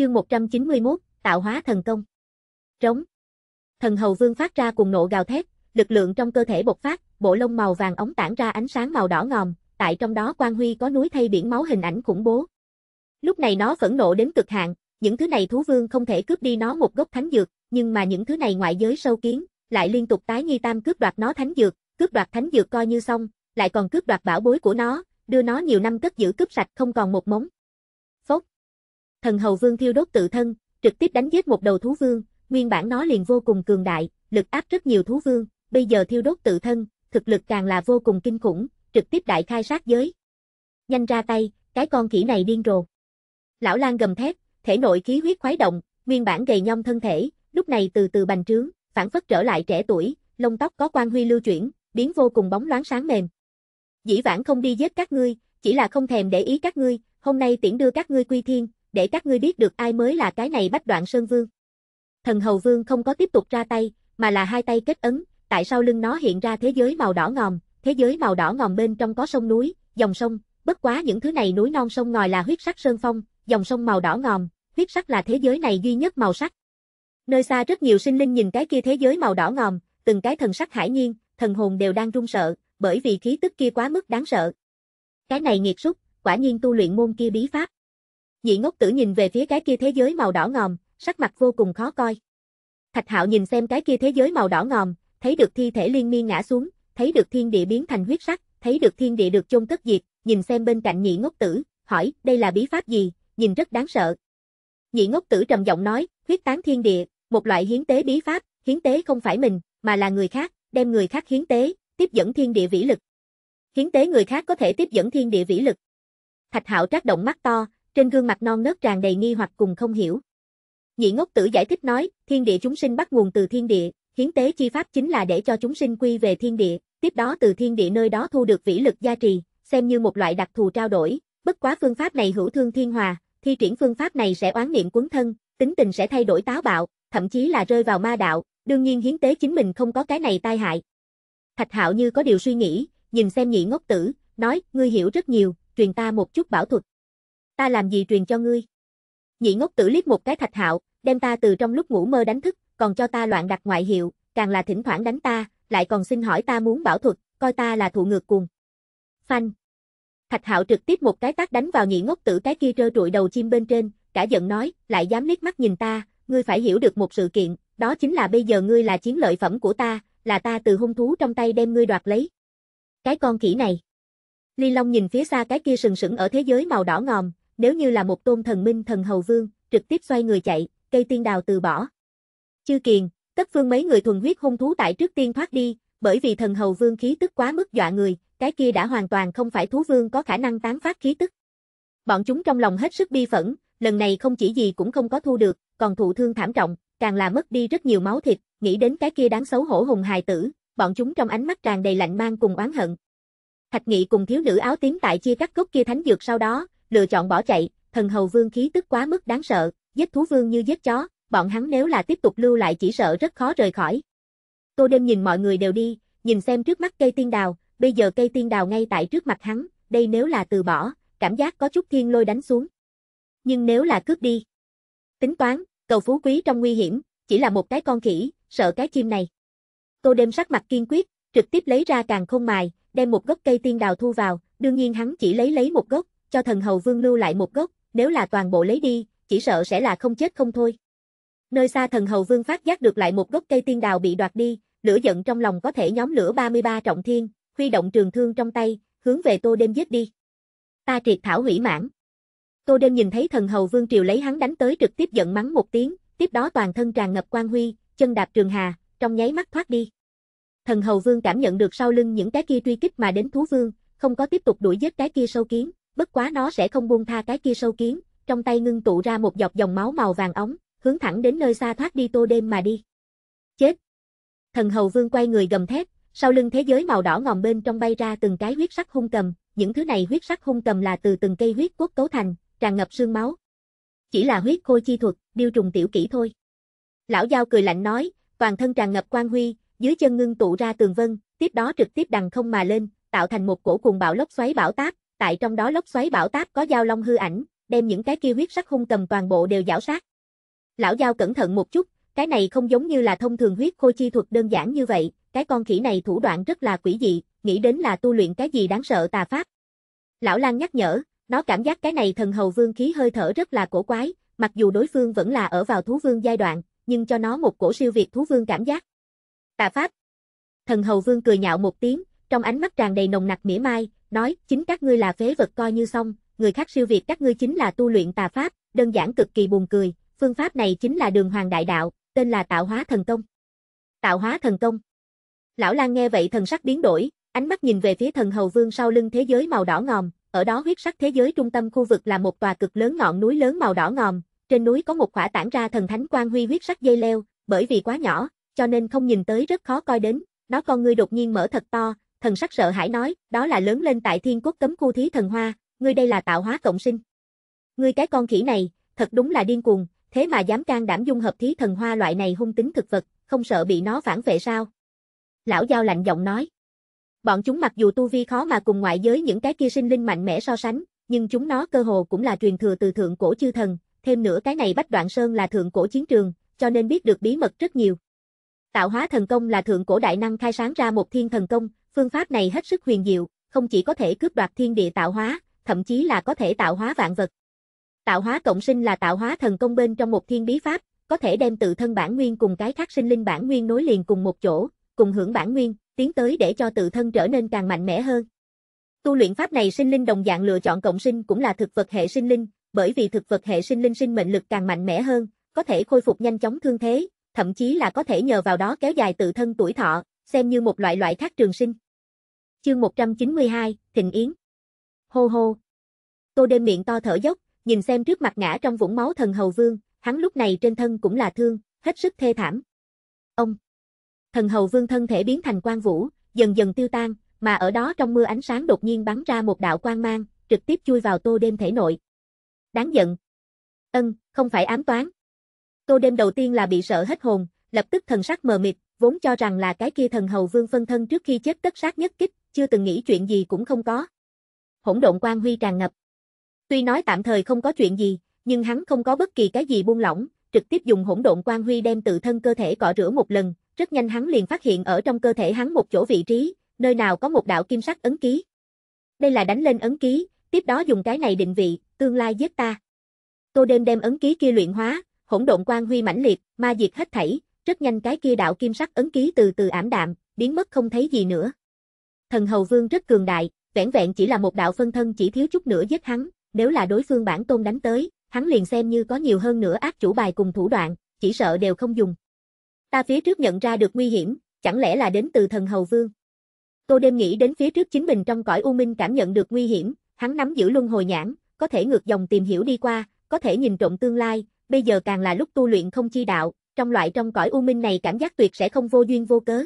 Chương 191, Tạo hóa thần công. Trống. Thần hầu vương phát ra cùng nộ gào thét, lực lượng trong cơ thể bộc phát, bộ lông màu vàng ống tản ra ánh sáng màu đỏ ngòm, tại trong đó quang huy có núi thay biển máu hình ảnh khủng bố. Lúc này nó phẫn nộ đến cực hạn, những thứ này thú vương không thể cướp đi nó một gốc thánh dược, nhưng mà những thứ này ngoại giới sâu kiến, lại liên tục tái nghi tam cướp đoạt nó thánh dược, cướp đoạt thánh dược coi như xong, lại còn cướp đoạt bảo bối của nó, đưa nó nhiều năm cất giữ cướp sạch không còn một mống, thần hầu vương thiêu đốt tự thân, trực tiếp đánh giết một đầu thú vương, nguyên bản nó liền vô cùng cường đại, lực áp rất nhiều thú vương, bây giờ thiêu đốt tự thân, thực lực càng là vô cùng kinh khủng, trực tiếp đại khai sát giới. Nhanh ra tay, cái con khỉ này điên rồ. Lão lang gầm thét, thể nội khí huyết khoái động, nguyên bản gầy nhom thân thể, lúc này từ từ bành trướng, phản phất trở lại trẻ tuổi, lông tóc có quan huy lưu chuyển, biến vô cùng bóng loáng sáng mềm. Dĩ vãng không đi giết các ngươi, chỉ là không thèm để ý các ngươi, hôm nay tiễn đưa các ngươi quy thiên, để các ngươi biết được ai mới là cái này bách đoạn sơn vương. Thần hầu vương không có tiếp tục ra tay, mà là hai tay kết ấn, tại sau lưng nó hiện ra thế giới màu đỏ ngòm, thế giới màu đỏ ngòm bên trong có sông núi, dòng sông, bất quá những thứ này núi non sông ngòi là huyết sắc sơn phong, dòng sông màu đỏ ngòm, huyết sắc là thế giới này duy nhất màu sắc. Nơi xa rất nhiều sinh linh nhìn cái kia thế giới màu đỏ ngòm, từng cái thần sắc hải nhiên, thần hồn đều đang run sợ, bởi vì khí tức kia quá mức đáng sợ. Cái này nghiệt súc, quả nhiên tu luyện môn kia bí pháp. Dị ngốc tử nhìn về phía cái kia thế giới màu đỏ ngòm, sắc mặt vô cùng khó coi. Thạch Hạo nhìn xem cái kia thế giới màu đỏ ngòm, thấy được thi thể liên miên ngã xuống, thấy được thiên địa biến thành huyết sắc, thấy được thiên địa được chôn cất diệt, nhìn xem bên cạnh nhị ngốc tử, hỏi, đây là bí pháp gì, nhìn rất đáng sợ. Nhị ngốc tử trầm giọng nói, huyết tán thiên địa, một loại hiến tế bí pháp, hiến tế không phải mình, mà là người khác, đem người khác hiến tế, tiếp dẫn thiên địa vĩ lực. Hiến tế người khác có thể tiếp dẫn thiên địa vĩ lực. Thạch Hạo trác động mắt to, trên gương mặt non nớt tràn đầy nghi hoặc cùng không hiểu. Nhị ngốc tử giải thích nói, thiên địa chúng sinh bắt nguồn từ thiên địa, hiến tế chi pháp chính là để cho chúng sinh quy về thiên địa, tiếp đó từ thiên địa nơi đó thu được vĩ lực gia trì, xem như một loại đặc thù trao đổi, bất quá phương pháp này hữu thương thiên hòa, thi triển phương pháp này sẽ oán niệm cuốn thân, tính tình sẽ thay đổi táo bạo, thậm chí là rơi vào ma đạo, đương nhiên hiến tế chính mình không có cái này tai hại. Thạch Hạo như có điều suy nghĩ, nhìn xem nhị ngốc tử, nói, ngươi hiểu rất nhiều, truyền ta một chút bảo thuật ta làm gì truyền cho ngươi? Nhị ngốc tử liếc một cái thạch hạo, đem ta từ trong lúc ngủ mơ đánh thức, còn cho ta loạn đặt ngoại hiệu, càng là thỉnh thoảng đánh ta, lại còn xin hỏi ta muốn bảo thuật, coi ta là thụ ngược cùng. Phanh. Thạch hạo trực tiếp một cái tát đánh vào nhị ngốc tử cái kia trơ trụi đầu chim bên trên, cả giận nói, lại dám liếc mắt nhìn ta, ngươi phải hiểu được một sự kiện, đó chính là bây giờ ngươi là chiến lợi phẩm của ta, là ta từ hung thú trong tay đem ngươi đoạt lấy. Cái con khỉ này. Ly Long nhìn phía xa cái kia sừng sững ở thế giới màu đỏ ngòm, nếu như là một tôn thần minh thần hầu vương, trực tiếp xoay người chạy, cây tiên đào từ bỏ. Chư Kiền, tất phương mấy người thuần huyết hung thú tại trước tiên thoát đi, bởi vì thần hầu vương khí tức quá mức dọa người, cái kia đã hoàn toàn không phải thú vương có khả năng tán phát khí tức. Bọn chúng trong lòng hết sức bi phẫn, lần này không chỉ gì cũng không có thu được, còn thụ thương thảm trọng, càng là mất đi rất nhiều máu thịt, nghĩ đến cái kia đáng xấu hổ hùng hài tử, bọn chúng trong ánh mắt tràn đầy lạnh mang cùng oán hận. Thạch Nghị cùng thiếu nữ áo tím tại chia cắt gốc kia thánh dược sau đó, lựa chọn bỏ chạy, thần hầu vương khí tức quá mức đáng sợ, giết thú vương như giết chó, bọn hắn nếu là tiếp tục lưu lại chỉ sợ rất khó rời khỏi. Tô đêm nhìn mọi người đều đi, nhìn xem trước mắt cây tiên đào, bây giờ cây tiên đào ngay tại trước mặt hắn, đây nếu là từ bỏ, cảm giác có chút thiên lôi đánh xuống. Nhưng nếu là cướp đi. Tính toán, cầu phú quý trong nguy hiểm, chỉ là một cái con khỉ, sợ cái chim này. Tô đêm sắc mặt kiên quyết, trực tiếp lấy ra càng không mài, đem một gốc cây tiên đào thu vào, đương nhiên hắn chỉ lấy lấy một gốc, cho thần hầu vương lưu lại một gốc, nếu là toàn bộ lấy đi, chỉ sợ sẽ là không chết không thôi. Nơi xa thần hầu vương phát giác được lại một gốc cây tiên đào bị đoạt đi, lửa giận trong lòng có thể nhóm lửa 33 trọng thiên, huy động trường thương trong tay, hướng về Tô Đêm giết đi. Ta triệt thảo hủy mãn. Tô Đêm nhìn thấy thần hầu vương triều lấy hắn đánh tới trực tiếp giận mắng một tiếng, tiếp đó toàn thân tràn ngập quang huy, chân đạp trường hà, trong nháy mắt thoát đi. Thần hầu vương cảm nhận được sau lưng những cái kia truy kích mà đến thú vương, không có tiếp tục đuổi giết cái kia sâu kiến bất quá nó sẽ không buông tha cái kia sâu kiến, trong tay ngưng tụ ra một dọc dòng máu màu vàng ống, hướng thẳng đến nơi xa thoát đi tô đêm mà đi. Chết! Thần hầu vương quay người gầm thét, sau lưng thế giới màu đỏ ngòm bên trong bay ra từng cái huyết sắc hung cầm, những thứ này huyết sắc hung cầm là từ từng cây huyết cốt cấu thành, tràn ngập xương máu. Chỉ là huyết khôi chi thuật, điêu trùng tiểu kỹ thôi. Lão Giao cười lạnh nói, toàn thân tràn ngập quang huy, dưới chân ngưng tụ ra tường vân, tiếp đó trực tiếp đằng không mà lên, tạo thành một cổ cuồng bão lốc xoáy bão táp, tại trong đó lốc xoáy bão táp có giao long hư ảnh, đem những cái kia huyết sắc hung cầm toàn bộ đều giảo sát. Lão Giao cẩn thận một chút, cái này không giống như là thông thường huyết khôi chi thuật đơn giản như vậy, cái con khỉ này thủ đoạn rất là quỷ dị, nghĩ đến là tu luyện cái gì đáng sợ tà pháp. Lão lang nhắc nhở, nó cảm giác cái này thần hầu vương khí hơi thở rất là cổ quái, mặc dù đối phương vẫn là ở vào thú vương giai đoạn, nhưng cho nó một cổ siêu việt thú vương cảm giác. Tà pháp. Thần hầu vương cười nhạo một tiếng, trong ánh mắt tràn đầy nồng nặc mỉa mai, nói, chính các ngươi là phế vật coi như xong, người khác siêu việt các ngươi chính là tu luyện tà pháp, đơn giản cực kỳ buồn cười, phương pháp này chính là đường hoàng đại đạo, tên là tạo hóa thần công. Tạo hóa thần công. Lão Lan nghe vậy thần sắc biến đổi, ánh mắt nhìn về phía thần hầu vương sau lưng thế giới màu đỏ ngòm, ở đó huyết sắc thế giới trung tâm khu vực là một tòa cực lớn ngọn núi lớn màu đỏ ngòm, trên núi có một khỏa tản ra thần thánh quang huy huyết sắc dây leo, bởi vì quá nhỏ, cho nên không nhìn tới rất khó coi đến, nó con ngươi đột nhiên mở thật to, thần sắc sợ hãi nói, đó là lớn lên tại thiên quốc cấm khu thí thần hoa, ngươi đây là tạo hóa cộng sinh. Ngươi cái con khỉ này, thật đúng là điên cuồng, thế mà dám can đảm dung hợp thí thần hoa loại này hung tính thực vật, không sợ bị nó phản vệ sao? Lão Giao lạnh giọng nói. Bọn chúng mặc dù tu vi khó mà cùng ngoại giới những cái kia sinh linh mạnh mẽ so sánh, nhưng chúng nó cơ hồ cũng là truyền thừa từ thượng cổ chư thần, thêm nữa cái này Bách Đoạn Sơn là thượng cổ chiến trường, cho nên biết được bí mật rất nhiều. Tạo hóa thần công là thượng cổ đại năng khai sáng ra một thiên thần công, Phương pháp này hết sức huyền diệu, không chỉ có thể cướp đoạt thiên địa tạo hóa, thậm chí là có thể tạo hóa vạn vật. Tạo hóa cộng sinh là tạo hóa thần công bên trong một thiên bí pháp, có thể đem tự thân bản nguyên cùng cái khác sinh linh bản nguyên nối liền cùng một chỗ, cùng hưởng bản nguyên, tiến tới để cho tự thân trở nên càng mạnh mẽ hơn. Tu luyện pháp này sinh linh đồng dạng lựa chọn cộng sinh cũng là thực vật hệ sinh linh, bởi vì thực vật hệ sinh linh sinh mệnh lực càng mạnh mẽ hơn, có thể khôi phục nhanh chóng thương thế, thậm chí là có thể nhờ vào đó kéo dài tự thân tuổi thọ, xem như một loại loại thác trường sinh. Chương 192, Thịnh Yến Hô hô Tô đêm miệng to thở dốc, nhìn xem trước mặt ngã trong vũng máu thần hầu vương, hắn lúc này trên thân cũng là thương, hết sức thê thảm. Ông Thần hầu vương thân thể biến thành quang vũ, dần dần tiêu tan, mà ở đó trong mưa ánh sáng đột nhiên bắn ra một đạo quang mang, trực tiếp chui vào tô đêm thể nội. Đáng giận. Ân, không phải ám toán. Tô đêm đầu tiên là bị sợ hết hồn, lập tức thần sắc mờ mịt, vốn cho rằng là cái kia thần hầu vương phân thân trước khi chết tất sát nhất kích, chưa từng nghĩ chuyện gì cũng không có. Hỗn độn quan huy tràn ngập. Tuy nói tạm thời không có chuyện gì, nhưng hắn không có bất kỳ cái gì buông lỏng, trực tiếp dùng hỗn độn quan huy đem tự thân cơ thể cọ rửa một lần, rất nhanh hắn liền phát hiện ở trong cơ thể hắn một chỗ vị trí, nơi nào có một đạo kim sắc ấn ký. Đây là đánh lên ấn ký, tiếp đó dùng cái này định vị, tương lai giết ta. Tô đêm đem ấn ký kia luyện hóa, hỗn độn quan huy mãnh liệt, ma diệt hết thảy, rất nhanh cái kia đạo kim sắc ấn ký từ từ ảm đạm, biến mất không thấy gì nữa. Thần Hầu Vương rất cường đại, vẻn vẹn chỉ là một đạo phân thân chỉ thiếu chút nữa giết hắn, nếu là đối phương bản tôn đánh tới, hắn liền xem như có nhiều hơn nữa ác chủ bài cùng thủ đoạn, chỉ sợ đều không dùng. Ta phía trước nhận ra được nguy hiểm, chẳng lẽ là đến từ thần Hầu Vương? Tô đêm nghĩ đến phía trước chính mình trong cõi u minh cảm nhận được nguy hiểm, hắn nắm giữ luân hồi nhãn, có thể ngược dòng tìm hiểu đi qua, có thể nhìn trộm tương lai, bây giờ càng là lúc tu luyện không chi đạo, trong loại trong cõi u minh này cảm giác tuyệt sẽ không vô duyên vô cớ.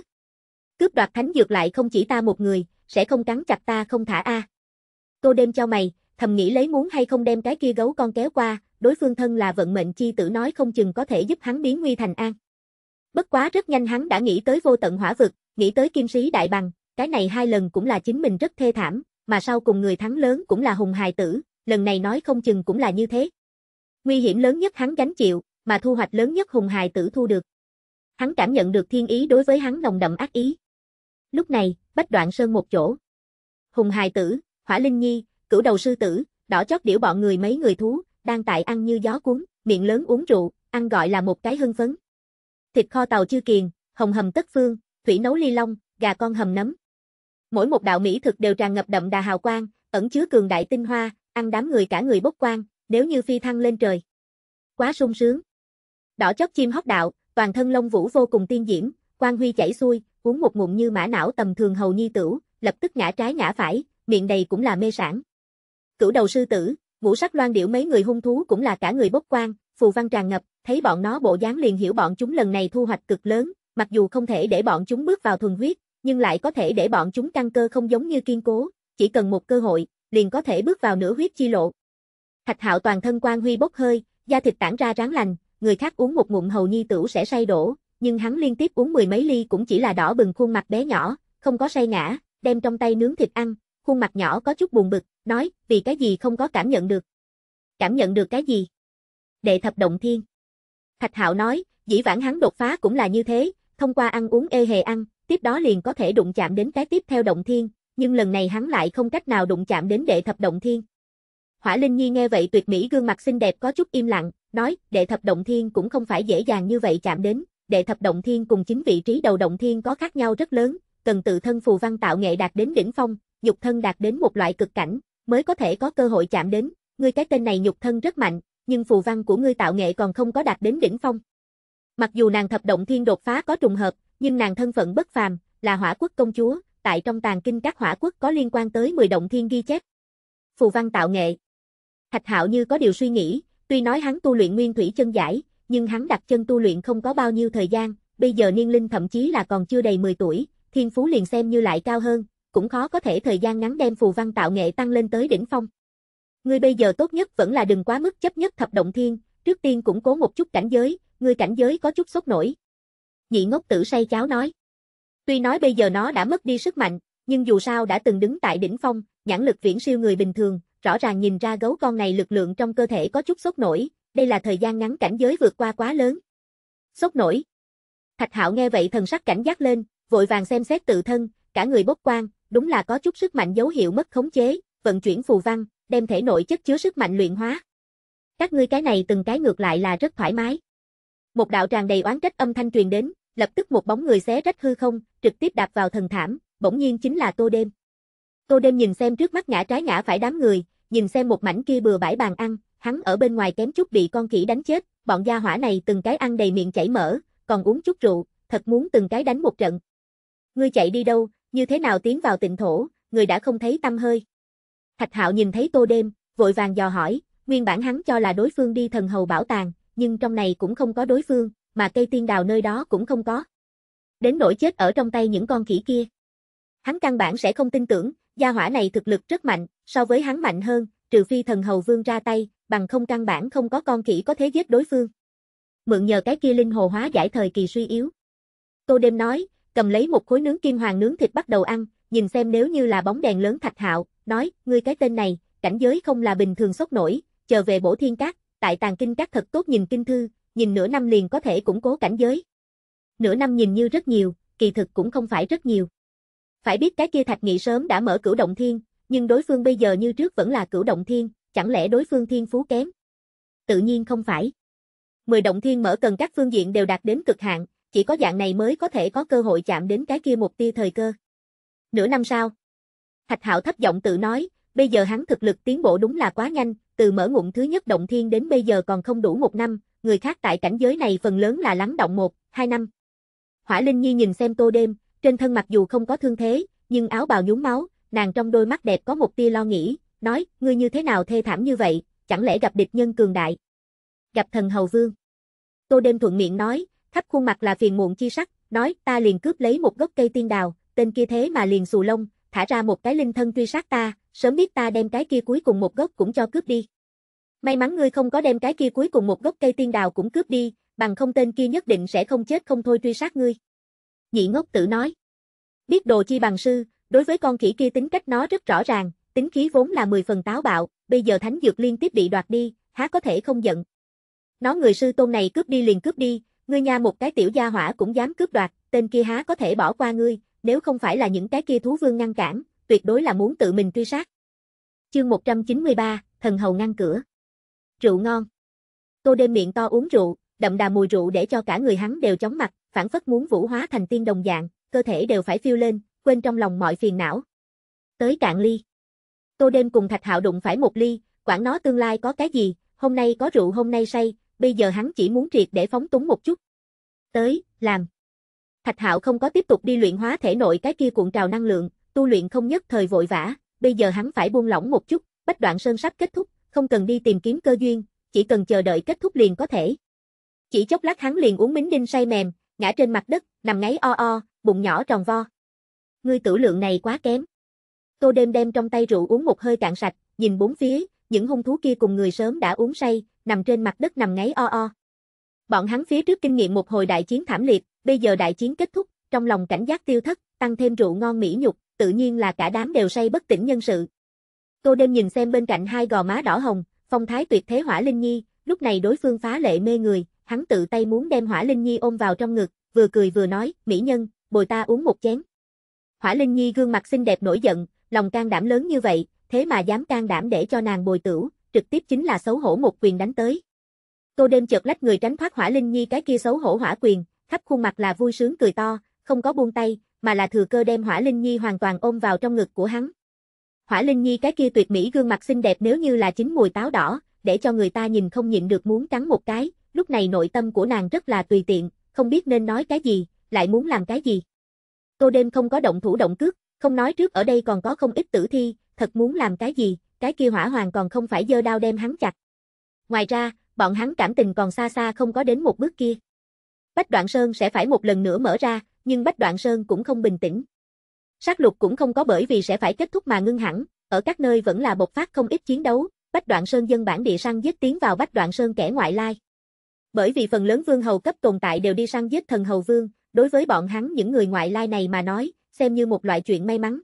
Cướp đoạt thánh dược lại không chỉ ta một người, sẽ không cắn chặt ta không thả a. À. Tô đêm cho mày, thầm nghĩ lấy muốn hay không đem cái kia gấu con kéo qua, đối phương thân là vận mệnh chi tử nói không chừng có thể giúp hắn biến nguy thành an. Bất quá rất nhanh hắn đã nghĩ tới vô tận hỏa vực, nghĩ tới kim sĩ đại bằng, cái này hai lần cũng là chính mình rất thê thảm, mà sau cùng người thắng lớn cũng là hùng hài tử, lần này nói không chừng cũng là như thế. Nguy hiểm lớn nhất hắn gánh chịu, mà thu hoạch lớn nhất hùng hài tử thu được. Hắn cảm nhận được thiên ý đối với hắn nồng đậm ác ý. Lúc này, bách đoạn sơn một chỗ. Hùng hài tử, hỏa linh nhi, cửu đầu sư tử, đỏ chót điểu bọn người mấy người thú, đang tại ăn như gió cuốn, miệng lớn uống rượu, ăn gọi là một cái hưng phấn. Thịt kho tàu chư kiền, hồng hầm tất phương, thủy nấu ly long, gà con hầm nấm. Mỗi một đạo mỹ thực đều tràn ngập đậm đà hào quang, ẩn chứa cường đại tinh hoa, ăn đám người cả người bốc quang, nếu như phi thăng lên trời. Quá sung sướng. Đỏ chót chim hót đạo, toàn thân lông vũ vô cùng tiên diễm, quang huy chảy xuôi, uống một ngụm như mã não tầm thường hầu nhi tử, lập tức ngã trái ngã phải, miệng đầy cũng là mê sản. Cửu đầu sư tử, ngũ sắc loan điểu mấy người hung thú cũng là cả người bốc quang, phù văn tràn ngập, thấy bọn nó bộ dáng liền hiểu bọn chúng lần này thu hoạch cực lớn, mặc dù không thể để bọn chúng bước vào thuần huyết, nhưng lại có thể để bọn chúng căn cơ không giống như kiên cố, chỉ cần một cơ hội, liền có thể bước vào nửa huyết chi lộ. Thạch Hạo toàn thân quang huy bốc hơi, da thịt tản ra ráng lành, người khác uống một ngụm hầu nhi tửu sẽ say đổ, nhưng hắn liên tiếp uống mười mấy ly cũng chỉ là đỏ bừng khuôn mặt bé nhỏ, không có say ngã, đem trong tay nướng thịt ăn, khuôn mặt nhỏ có chút buồn bực, nói, vì cái gì không có cảm nhận được. Cảm nhận được cái gì? Đệ thập động thiên. Thạch Hạo nói, dĩ vãng hắn đột phá cũng là như thế, thông qua ăn uống ê hề ăn, tiếp đó liền có thể đụng chạm đến cái tiếp theo động thiên, nhưng lần này hắn lại không cách nào đụng chạm đến đệ thập động thiên. Hỏa Linh Nhi nghe vậy tuyệt mỹ gương mặt xinh đẹp có chút im lặng, nói, đệ thập động thiên cũng không phải dễ dàng như vậy chạm đến, đệ thập động thiên cùng chính vị trí đầu động thiên có khác nhau rất lớn, cần tự thân phù văn tạo nghệ đạt đến đỉnh phong, nhục thân đạt đến một loại cực cảnh, mới có thể có cơ hội chạm đến, ngươi cái tên này nhục thân rất mạnh, nhưng phù văn của ngươi tạo nghệ còn không có đạt đến đỉnh phong. Mặc dù nàng thập động thiên đột phá có trùng hợp, nhưng nàng thân phận bất phàm, là hỏa quốc công chúa, tại trong tàng kinh các hỏa quốc có liên quan tới 10 động thiên ghi chép. Phù văn tạo nghệ Thạch hạo như có điều suy nghĩ, Tuy nói hắn tu luyện nguyên thủy chân giải, nhưng hắn đặt chân tu luyện không có bao nhiêu thời gian, bây giờ niên linh thậm chí là còn chưa đầy 10 tuổi, thiên phú liền xem như lại cao hơn, cũng khó có thể thời gian ngắn đem phù văn tạo nghệ tăng lên tới đỉnh phong. Ngươi bây giờ tốt nhất vẫn là đừng quá mức chấp nhất thập động thiên, trước tiên cũng cố một chút cảnh giới, ngươi cảnh giới có chút sốt nổi. Nhị ngốc tử say cháo nói. Tuy nói bây giờ nó đã mất đi sức mạnh, nhưng dù sao đã từng đứng tại đỉnh phong, nhãn lực viễn siêu người bình thường, rõ ràng nhìn ra gấu con này lực lượng trong cơ thể có chút sốt nổi, đây là thời gian ngắn cảnh giới vượt qua quá lớn. Sốt nổi. Thạch Hạo nghe vậy thần sắc cảnh giác lên, vội vàng xem xét tự thân, cả người bốc quang, đúng là có chút sức mạnh dấu hiệu mất khống chế, vận chuyển phù văn, đem thể nội chất chứa sức mạnh luyện hóa. Các ngươi cái này từng cái ngược lại là rất thoải mái. Một đạo tràn đầy oán trách âm thanh truyền đến, lập tức một bóng người xé rách hư không, trực tiếp đạp vào thần thảm, bỗng nhiên chính là Tô Đêm. Tô Đêm nhìn xem trước mắt ngã trái ngã phải đám người, nhìn xem một mảnh kia bừa bãi bàn ăn, hắn ở bên ngoài kém chút bị con khỉ đánh chết, bọn gia hỏa này từng cái ăn đầy miệng chảy mỡ, còn uống chút rượu, thật muốn từng cái đánh một trận. Ngươi chạy đi đâu, như thế nào tiến vào tịnh thổ, người đã không thấy tâm hơi. Thạch Hạo nhìn thấy Tô Đêm, vội vàng dò hỏi, nguyên bản hắn cho là đối phương đi thần hầu bảo tàng, nhưng trong này cũng không có đối phương, mà cây tiên đào nơi đó cũng không có. Đến nỗi chết ở trong tay những con khỉ kia. Hắn căn bản sẽ không tin tưởng, gia hỏa này thực lực rất mạnh, so với hắn mạnh hơn, trừ phi thần hầu vương ra tay, bằng không căn bản không có con khỉ có thế giết đối phương. Mượn nhờ cái kia linh hồ hóa giải thời kỳ suy yếu. Cô đêm nói, cầm lấy một khối nướng kim hoàng nướng thịt bắt đầu ăn, nhìn xem nếu như là bóng đèn lớn thạch hạo, nói, ngươi cái tên này, cảnh giới không là bình thường sốc nổi, chờ về bổ thiên cát, tại tàng kinh các thật tốt nhìn kinh thư, nhìn nửa năm liền có thể củng cố cảnh giới. Nửa năm nhìn như rất nhiều, kỳ thực cũng không phải rất nhiều. Phải biết cái kia thạch nghị sớm đã mở cửu động thiên, nhưng đối phương bây giờ như trước vẫn là cửu động thiên, chẳng lẽ đối phương thiên phú kém? Tự nhiên không phải. Mười động thiên mở cần các phương diện đều đạt đến cực hạn, chỉ có dạng này mới có thể có cơ hội chạm đến cái kia một tia thời cơ. Nửa năm sau, Thạch Hạo thấp giọng tự nói, bây giờ hắn thực lực tiến bộ đúng là quá nhanh, từ mở ngụm thứ nhất động thiên đến bây giờ còn không đủ một năm, người khác tại cảnh giới này phần lớn là lắng động một, hai năm. Hỏa Linh Nhi nhìn xem tô đêm, trên thân mặc dù không có thương thế, nhưng áo bào nhúng máu, nàng trong đôi mắt đẹp có một tia lo nghĩ, nói, ngươi như thế nào thê thảm như vậy, chẳng lẽ gặp địch nhân cường đại? Gặp thần hầu vương. Tô đêm thuận miệng nói, khắp khuôn mặt là phiền muộn chi sắc, nói, ta liền cướp lấy một gốc cây tiên đào, tên kia thế mà liền xù lông, thả ra một cái linh thân truy sát ta, sớm biết ta đem cái kia cuối cùng một gốc cũng cho cướp đi. May mắn ngươi không có đem cái kia cuối cùng một gốc cây tiên đào cũng cướp đi, bằng không tên kia nhất định sẽ không chết không thôi truy sát ngươi. Nhị ngốc tử nói. Biết đồ chi bằng sư, Đối với con khỉ kia tính cách nó rất rõ ràng, tính khí vốn là 10 phần táo bạo, bây giờ thánh dược liên tiếp bị đoạt đi, há có thể không giận. Nó người sư tôn này cướp đi liền cướp đi, ngươi nhà một cái tiểu gia hỏa cũng dám cướp đoạt, tên kia há có thể bỏ qua ngươi, nếu không phải là những cái kia thú vương ngăn cản, tuyệt đối là muốn tự mình truy sát. Chương 193, thần hầu ngăn cửa. Rượu ngon. Tô đêm miệng to uống rượu, đậm đà mùi rượu để cho cả người hắn đều chóng mặt, phản phất muốn vũ hóa thành tiên đồng dạng, cơ thể đều phải phiêu lên, quên trong lòng mọi phiền não. Tới cạn ly. Tô đêm cùng Thạch Hạo đụng phải một ly, quản nó tương lai có cái gì, hôm nay có rượu hôm nay say, bây giờ hắn chỉ muốn triệt để phóng túng một chút. Tới, làm. Thạch Hạo không có tiếp tục đi luyện hóa thể nội cái kia cuộn trào năng lượng, tu luyện không nhất thời vội vã, bây giờ hắn phải buông lỏng một chút, bách đoạn sơn sắp kết thúc, không cần đi tìm kiếm cơ duyên, chỉ cần chờ đợi kết thúc liền có thể. Chỉ chốc lát hắn liền uống mính đinh say mềm, ngã trên mặt đất, nằm ngáy o o, bụng nhỏ tròn vo ngươi tử lượng này quá kém. Tô đêm đem trong tay rượu uống một hơi cạn sạch, nhìn bốn phía, những hung thú kia cùng người sớm đã uống say, nằm trên mặt đất nằm ngáy o o. Bọn hắn phía trước kinh nghiệm một hồi đại chiến thảm liệt, bây giờ đại chiến kết thúc, trong lòng cảnh giác tiêu thất, tăng thêm rượu ngon mỹ nhục, tự nhiên là cả đám đều say bất tỉnh nhân sự. Tô đêm nhìn xem bên cạnh hai gò má đỏ hồng, phong thái tuyệt thế hỏa linh nhi, lúc này đối phương phá lệ mê người, hắn tự tay muốn đem hỏa linh nhi ôm vào trong ngực, vừa cười vừa nói, mỹ nhân, bồi ta uống một chén. Hỏa Linh Nhi gương mặt xinh đẹp nổi giận, lòng can đảm lớn như vậy, thế mà dám can đảm để cho nàng bồi tửu, trực tiếp chính là xấu hổ một quyền đánh tới. Cô đêm chợt lách người tránh thoát Hỏa Linh Nhi cái kia xấu hổ hỏa quyền, khắp khuôn mặt là vui sướng cười to, không có buông tay, mà là thừa cơ đem Hỏa Linh Nhi hoàn toàn ôm vào trong ngực của hắn. Hỏa Linh Nhi cái kia tuyệt mỹ gương mặt xinh đẹp nếu như là chính mùi táo đỏ, để cho người ta nhìn không nhịn được muốn cắn một cái, lúc này nội tâm của nàng rất là tùy tiện, không biết nên nói cái gì, lại muốn làm cái gì. Cô đêm không có động thủ động cước, không nói trước ở đây còn có không ít tử thi, thật muốn làm cái gì, cái kia hỏa hoàng còn không phải dơ đao đem hắn chặt. Ngoài ra, bọn hắn cảm tình còn xa xa không có đến một bước kia. Bách Đoạn Sơn sẽ phải một lần nữa mở ra, nhưng Bách Đoạn Sơn cũng không bình tĩnh. Sát lục cũng không có bởi vì sẽ phải kết thúc mà ngưng hẳn, ở các nơi vẫn là bộc phát không ít chiến đấu, Bách Đoạn Sơn dân bản địa săn giết tiến vào Bách Đoạn Sơn kẻ ngoại lai. Bởi vì phần lớn vương hầu cấp tồn tại đều đi săn giết thần hầu vương, đối với bọn hắn những người ngoại lai này mà nói, xem như một loại chuyện may mắn.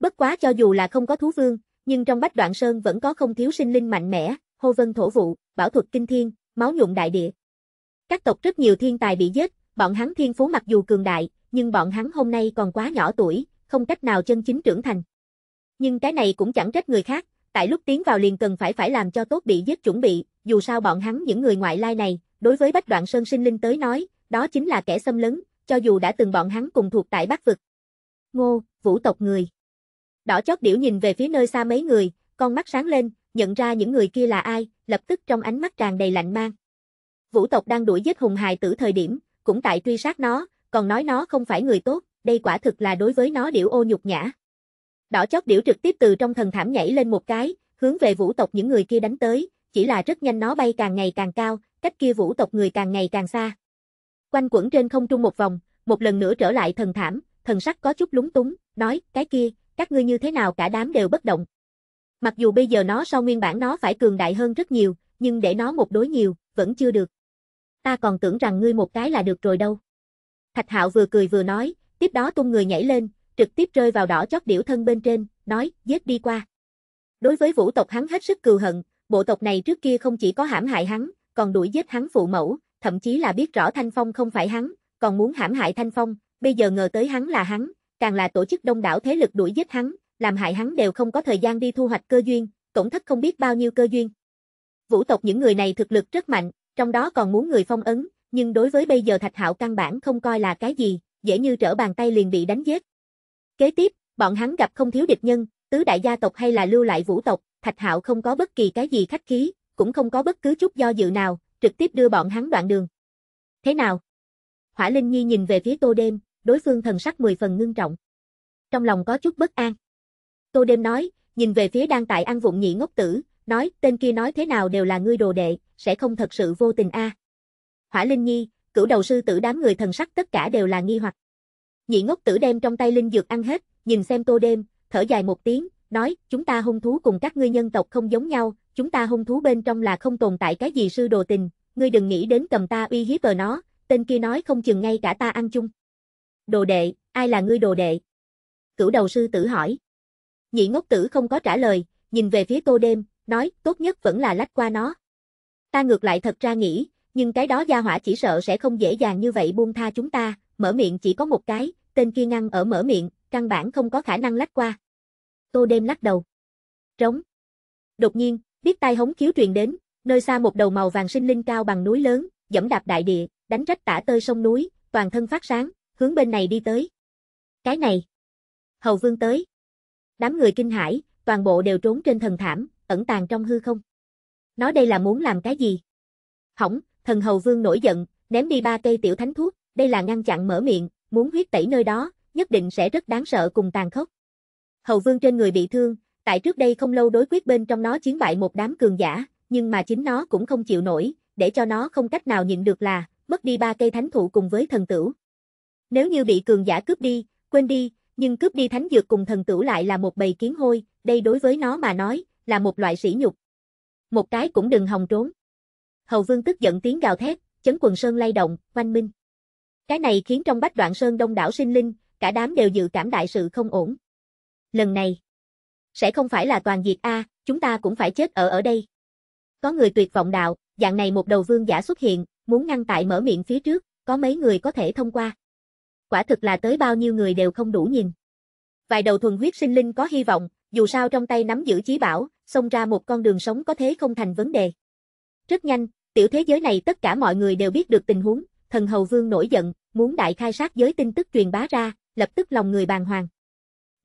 Bất quá cho dù là không có thú vương, nhưng trong Bách Đoạn Sơn vẫn có không thiếu sinh linh mạnh mẽ, hô vân thổ vụ, bảo thuật kinh thiên, máu nhuộm đại địa. Các tộc rất nhiều thiên tài bị giết, bọn hắn thiên phú mặc dù cường đại, nhưng bọn hắn hôm nay còn quá nhỏ tuổi, không cách nào chân chính trưởng thành. Nhưng cái này cũng chẳng trách người khác, tại lúc tiến vào liền cần phải phải làm cho tốt bị giết chuẩn bị, dù sao bọn hắn những người ngoại lai này, đối với Bách Đoạn Sơn sinh linh tới nói, đó chính là kẻ xâm lấn, cho dù đã từng bọn hắn cùng thuộc tại Bắc Vực. Ngô, vũ tộc người. Đỏ chót điểu nhìn về phía nơi xa mấy người, con mắt sáng lên, nhận ra những người kia là ai, lập tức trong ánh mắt tràn đầy lạnh mang. Vũ tộc đang đuổi giết hùng hài tử thời điểm, cũng tại truy sát nó, còn nói nó không phải người tốt, đây quả thực là đối với nó điểu ô nhục nhã. Đỏ chót điểu trực tiếp từ trong thần thảm nhảy lên một cái, hướng về vũ tộc những người kia đánh tới, chỉ là rất nhanh nó bay càng ngày càng cao, cách kia vũ tộc người càng ngày càng xa quanh quẩn trên không trung một vòng, một lần nữa trở lại thần thảm, thần sắc có chút lúng túng, nói, cái kia, các ngươi như thế nào cả đám đều bất động. Mặc dù bây giờ nó so nguyên bản nó phải cường đại hơn rất nhiều, nhưng để nó một đối nhiều, vẫn chưa được. Ta còn tưởng rằng ngươi một cái là được rồi đâu. Thạch Hạo vừa cười vừa nói, tiếp đó tung người nhảy lên, trực tiếp rơi vào đỏ chót điểu thân bên trên, nói, giết đi qua. Đối với vũ tộc hắn hết sức cừu hận, bộ tộc này trước kia không chỉ có hãm hại hắn, còn đuổi giết hắn phụ mẫu, thậm chí là biết rõ Thanh Phong không phải hắn, còn muốn hãm hại Thanh Phong, bây giờ ngờ tới hắn là hắn, càng là tổ chức đông đảo thế lực đuổi giết hắn, làm hại hắn đều không có thời gian đi thu hoạch cơ duyên, tổn thất không biết bao nhiêu cơ duyên. Vũ tộc những người này thực lực rất mạnh, trong đó còn muốn người phong ấn, nhưng đối với bây giờ Thạch Hạo căn bản không coi là cái gì, dễ như trở bàn tay liền bị đánh giết. Kế tiếp, bọn hắn gặp không thiếu địch nhân, tứ đại gia tộc hay là lưu lại vũ tộc, Thạch Hạo không có bất kỳ cái gì khách khí, cũng không có bất cứ chút do dự nào, trực tiếp đưa bọn hắn đoạn đường. Thế nào? Hỏa Linh Nhi nhìn về phía Tô Đêm, đối phương thần sắc mười phần ngưng trọng. Trong lòng có chút bất an. Tô Đêm nói, nhìn về phía đang tại ăn vụng nhị ngốc tử, nói, tên kia nói thế nào đều là ngươi đồ đệ, sẽ không thật sự vô tình a. À. Hỏa Linh Nhi, cửu đầu sư tử đám người thần sắc tất cả đều là nghi hoặc. Nhị ngốc tử đem trong tay linh dược ăn hết, nhìn xem Tô Đêm, thở dài một tiếng, nói, chúng ta hung thú cùng các ngươi nhân tộc không giống nhau, chúng ta hung thú bên trong là không tồn tại cái gì sư đồ tình, ngươi đừng nghĩ đến cầm ta uy hiếp ở nó, tên kia nói không chừng ngay cả ta ăn chung. Đồ đệ, ai là ngươi đồ đệ? Cửu đầu sư tử hỏi. Nhị ngốc tử không có trả lời, nhìn về phía tô đêm, nói tốt nhất vẫn là lách qua nó. Ta ngược lại thật ra nghĩ, nhưng cái đó gia hỏa chỉ sợ sẽ không dễ dàng như vậy buông tha chúng ta, mở miệng chỉ có một cái, tên kia ngăn ở mở miệng, căn bản không có khả năng lách qua. Tô đêm lắc đầu. Trống. Đột nhiên, Biết tai hống khiếu truyền đến, nơi xa một đầu màu vàng sinh linh cao bằng núi lớn, dẫm đạp đại địa, đánh rách tả tơi sông núi, toàn thân phát sáng, hướng bên này đi tới. Cái này. Hầu vương tới. Đám người kinh hãi, toàn bộ đều trốn trên thần thảm, ẩn tàng trong hư không. Nó đây là muốn làm cái gì? Hỏng, thần hầu vương nổi giận, ném đi ba cây tiểu thánh thuốc, đây là ngăn chặn mở miệng, muốn huyết tẩy nơi đó, nhất định sẽ rất đáng sợ cùng tàn khốc. Hầu vương trên người bị thương, Tại trước đây không lâu đối quyết bên trong nó chiến bại một đám cường giả, nhưng mà chính nó cũng không chịu nổi, để cho nó không cách nào nhịn được là, mất đi ba cây thánh thụ cùng với thần tử. Nếu như bị cường giả cướp đi, quên đi, nhưng cướp đi thánh dược cùng thần tử lại là một bầy kiến hôi, đây đối với nó mà nói, là một loại sỉ nhục. Một cái cũng đừng hòng trốn. Hầu vương tức giận tiếng gào thét, chấn quần sơn lay động, oanh minh. Cái này khiến trong bách đoạn sơn đông đảo sinh linh, cả đám đều dự cảm đại sự không ổn. Lần này, sẽ không phải là toàn diệt a, à, chúng ta cũng phải chết ở ở đây. Có người tuyệt vọng đạo, dạng này một đầu vương giả xuất hiện, muốn ngăn tại mở miệng phía trước, có mấy người có thể thông qua. Quả thực là tới bao nhiêu người đều không đủ nhìn. Vài đầu thuần huyết sinh linh có hy vọng, dù sao trong tay nắm giữ chí bảo, xông ra một con đường sống có thế không thành vấn đề. Rất nhanh, tiểu thế giới này tất cả mọi người đều biết được tình huống, thần hầu vương nổi giận, muốn đại khai sát giới tin tức truyền bá ra, lập tức lòng người bàng hoàng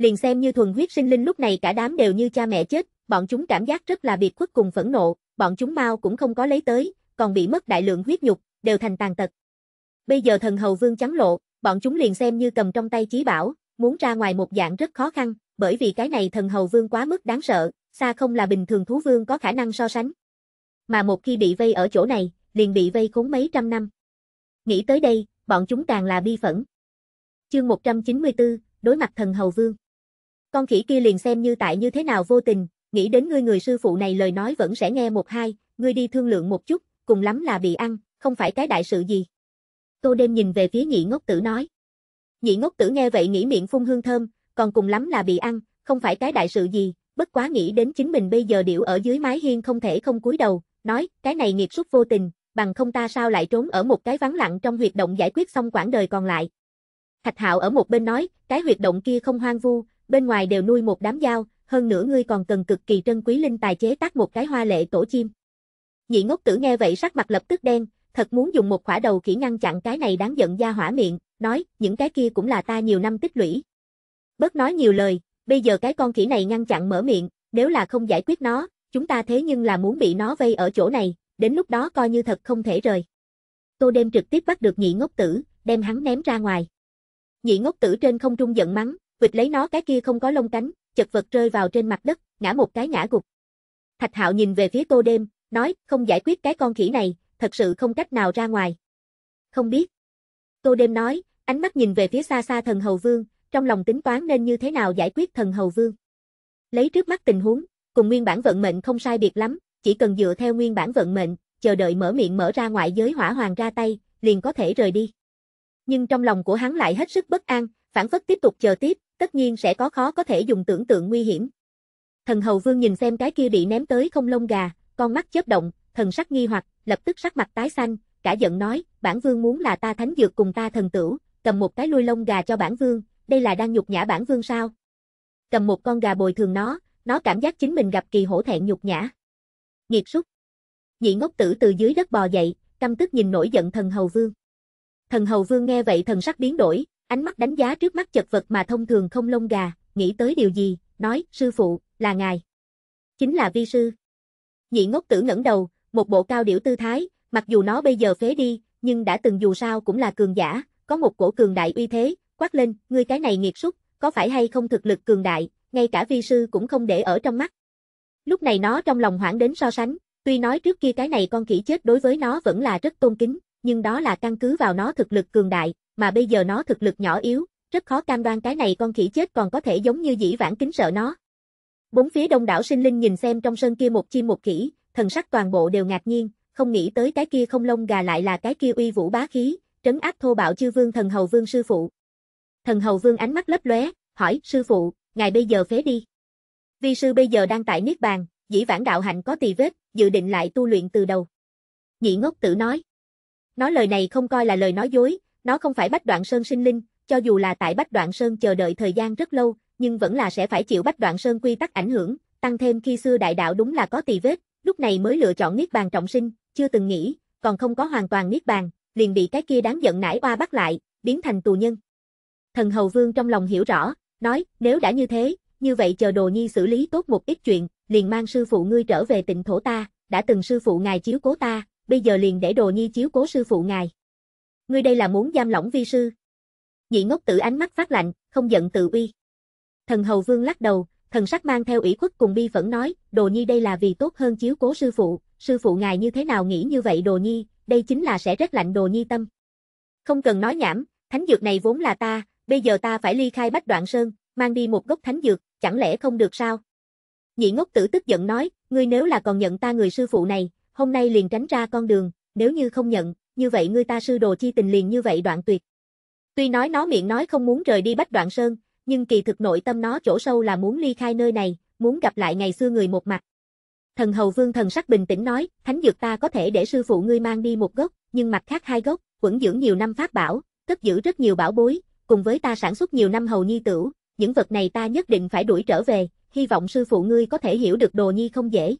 liền xem như thuần huyết sinh linh lúc này cả đám đều như cha mẹ chết, bọn chúng cảm giác rất là biệt khuất cùng phẫn nộ, bọn chúng mau cũng không có lấy tới, còn bị mất đại lượng huyết nhục, đều thành tàn tật. Bây giờ thần hầu vương trắng lộ, bọn chúng liền xem như cầm trong tay chí bảo, muốn ra ngoài một dạng rất khó khăn, bởi vì cái này thần hầu vương quá mức đáng sợ, xa không là bình thường thú vương có khả năng so sánh. Mà một khi bị vây ở chỗ này, liền bị vây khốn mấy trăm năm. Nghĩ tới đây, bọn chúng càng là bi phẫn. Chương 194, đối mặt thần hầu vương. Con khỉ kia liền xem như tại như thế nào vô tình, nghĩ đến ngươi người sư phụ này lời nói vẫn sẽ nghe một hai, ngươi đi thương lượng một chút, cùng lắm là bị ăn, không phải cái đại sự gì. Tô đêm nhìn về phía nhị ngốc tử nói. Nhị ngốc tử nghe vậy nghĩ miệng phun hương thơm, còn cùng lắm là bị ăn, không phải cái đại sự gì, bất quá nghĩ đến chính mình bây giờ điểu ở dưới mái hiên không thể không cúi đầu, nói, cái này nghiệp súc vô tình, bằng không ta sao lại trốn ở một cái vắng lặng trong huyệt động giải quyết xong quãng đời còn lại. Thạch Hạo ở một bên nói, cái huyệt động kia không hoang vu, bên ngoài đều nuôi một đám dao, hơn nữa ngươi còn cần cực kỳ trân quý linh tài chế tác một cái hoa lệ tổ chim. Nhị ngốc tử nghe vậy sắc mặt lập tức đen, thật muốn dùng một khỏa đầu kỹ ngăn chặn cái này đáng giận ra hỏa miệng, nói, những cái kia cũng là ta nhiều năm tích lũy. Bớt nói nhiều lời, bây giờ cái con khỉ này ngăn chặn mở miệng, nếu là không giải quyết nó, chúng ta thế nhưng là muốn bị nó vây ở chỗ này, đến lúc đó coi như thật không thể rời. Tô đêm trực tiếp bắt được nhị ngốc tử, đem hắn ném ra ngoài. Nhị ngốc tử trên không trung giận mắng, Vịt lấy nó cái kia không có lông cánh, chật vật rơi vào trên mặt đất, ngã một cái ngã gục. Thạch Hạo nhìn về phía Tô Đêm, nói, không giải quyết cái con khỉ này, thật sự không cách nào ra ngoài. Không biết. Tô Đêm nói, ánh mắt nhìn về phía xa xa thần hầu vương, trong lòng tính toán nên như thế nào giải quyết thần hầu vương. Lấy trước mắt tình huống, cùng nguyên bản vận mệnh không sai biệt lắm, chỉ cần dựa theo nguyên bản vận mệnh, chờ đợi mở miệng mở ra ngoại giới hỏa hoàng ra tay, liền có thể rời đi. Nhưng trong lòng của hắn lại hết sức bất an, phản phất tiếp tục chờ tiếp, tất nhiên sẽ có khó có thể dùng tưởng tượng nguy hiểm. Thần Hầu Vương nhìn xem cái kia bị ném tới không lông gà, con mắt chớp động, thần sắc nghi hoặc, lập tức sắc mặt tái xanh, cả giận nói, bản vương muốn là ta thánh dược cùng ta thần tử, cầm một cái lui lông gà cho bản vương, đây là đang nhục nhã bản vương sao? Cầm một con gà bồi thường nó, nó cảm giác chính mình gặp kỳ hổ thẹn nhục nhã. Nghiệt súc. Nhị ngốc tử từ dưới đất bò dậy, căm tức nhìn nổi giận thần hầu vương. Thần hầu vương nghe vậy thần sắc biến đổi, ánh mắt đánh giá trước mắt chật vật mà thông thường không lông gà, nghĩ tới điều gì, nói, sư phụ, là ngài. Chính là vi sư. Nhị ngốc tử ngẩng đầu, một bộ cao điểu tư thái, mặc dù nó bây giờ phế đi, nhưng đã từng dù sao cũng là cường giả, có một cổ cường đại uy thế, quát lên, ngươi cái này nghiệt súc, có phải hay không thực lực cường đại, ngay cả vi sư cũng không để ở trong mắt. Lúc này nó trong lòng hoảng đến so sánh, tuy nói trước kia cái này con khỉ chết đối với nó vẫn là rất tôn kính, nhưng đó là căn cứ vào nó thực lực cường đại, mà bây giờ nó thực lực nhỏ yếu, rất khó cam đoan cái này con khỉ chết còn có thể giống như dĩ vãng kính sợ nó. Bốn phía đông đảo sinh linh nhìn xem trong sân kia một chim một khỉ, thần sắc toàn bộ đều ngạc nhiên, không nghĩ tới cái kia không lông gà lại là cái kia uy vũ bá khí, trấn áp thô bạo chư vương thần hầu vương sư phụ. Thần hầu vương ánh mắt lấp lóe, hỏi, sư phụ, ngài bây giờ phế đi. Vi sư bây giờ đang tại Niết Bàn, dĩ vãng đạo hạnh có tỳ vết, dự định lại tu luyện từ đầu. Nhị ngốc tử nói. Nó lời này không coi là lời nói dối, nó không phải Bách Đoạn Sơn sinh linh, cho dù là tại Bách Đoạn Sơn chờ đợi thời gian rất lâu, nhưng vẫn là sẽ phải chịu Bách Đoạn Sơn quy tắc ảnh hưởng, tăng thêm khi xưa đại đạo đúng là có tỳ vết, lúc này mới lựa chọn niết bàn trọng sinh, chưa từng nghĩ, còn không có hoàn toàn niết bàn, liền bị cái kia đáng giận nải oa bắt lại, biến thành tù nhân. Thần Hầu Vương trong lòng hiểu rõ, nói, nếu đã như thế, như vậy chờ Đồ Nhi xử lý tốt một ít chuyện, liền mang sư phụ ngươi trở về tịnh thổ ta, đã từng sư phụ ngài chiếu cố ta, bây giờ liền để đồ nhi chiếu cố sư phụ ngài. Ngươi đây là muốn giam lỏng vi sư. Nhị ngốc tử ánh mắt phát lạnh, không giận tự uy. Thần hầu vương lắc đầu, thần sắc mang theo ủy khuất cùng bi vẫn nói, đồ nhi đây là vì tốt hơn chiếu cố sư phụ, sư phụ ngài như thế nào nghĩ như vậy đồ nhi, đây chính là sẽ rất lạnh đồ nhi tâm. Không cần nói nhảm, thánh dược này vốn là ta, bây giờ ta phải ly khai bách đoạn sơn, mang đi một gốc thánh dược, chẳng lẽ không được sao? Nhị ngốc tử tức giận nói, ngươi nếu là còn nhận ta người sư phụ này, hôm nay liền tránh ra con đường, nếu như không nhận, như vậy ngươi ta sư đồ chi tình liền như vậy đoạn tuyệt. Tuy nói nó miệng nói không muốn rời đi Bách Đoạn Sơn, nhưng kỳ thực nội tâm nó chỗ sâu là muốn ly khai nơi này, muốn gặp lại ngày xưa người một mặt. Thần Hầu Vương thần sắc bình tĩnh nói, thánh dược ta có thể để sư phụ ngươi mang đi một gốc, nhưng mặt khác hai gốc, vẫn giữ nhiều năm phát bảo, cất giữ rất nhiều bảo bối, cùng với ta sản xuất nhiều năm hầu nhi tử những vật này ta nhất định phải đuổi trở về, hy vọng sư phụ ngươi có thể hiểu được đồ nhi không dễ.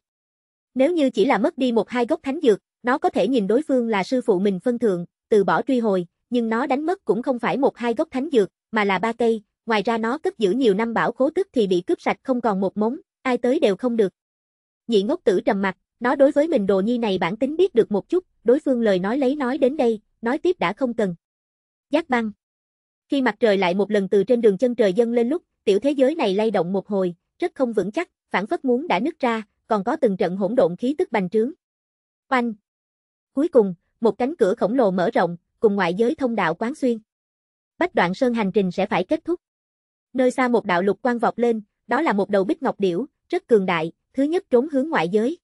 Nếu như chỉ là mất đi một hai gốc thánh dược, nó có thể nhìn đối phương là sư phụ mình phân thượng, từ bỏ truy hồi, nhưng nó đánh mất cũng không phải một hai gốc thánh dược, mà là ba cây, ngoài ra nó cất giữ nhiều năm bảo khố tức thì bị cướp sạch không còn một mống, ai tới đều không được. Nhị ngốc tử trầm mặt, nó đối với mình đồ nhi này bản tính biết được một chút, đối phương lời nói lấy nói đến đây, nói tiếp đã không cần. Giác băng Khi mặt trời lại một lần từ trên đường chân trời dâng lên lúc, tiểu thế giới này lay động một hồi, rất không vững chắc, phản phất muốn đã nứt ra, còn có từng trận hỗn độn khí tức bành trướng. Oanh! Cuối cùng, một cánh cửa khổng lồ mở rộng, cùng ngoại giới thông đạo quán xuyên. Bách đoạn sơn hành trình sẽ phải kết thúc. Nơi xa một đạo lục quang vọt lên, đó là một đầu bích ngọc điểu, rất cường đại, thứ nhất trốn hướng ngoại giới.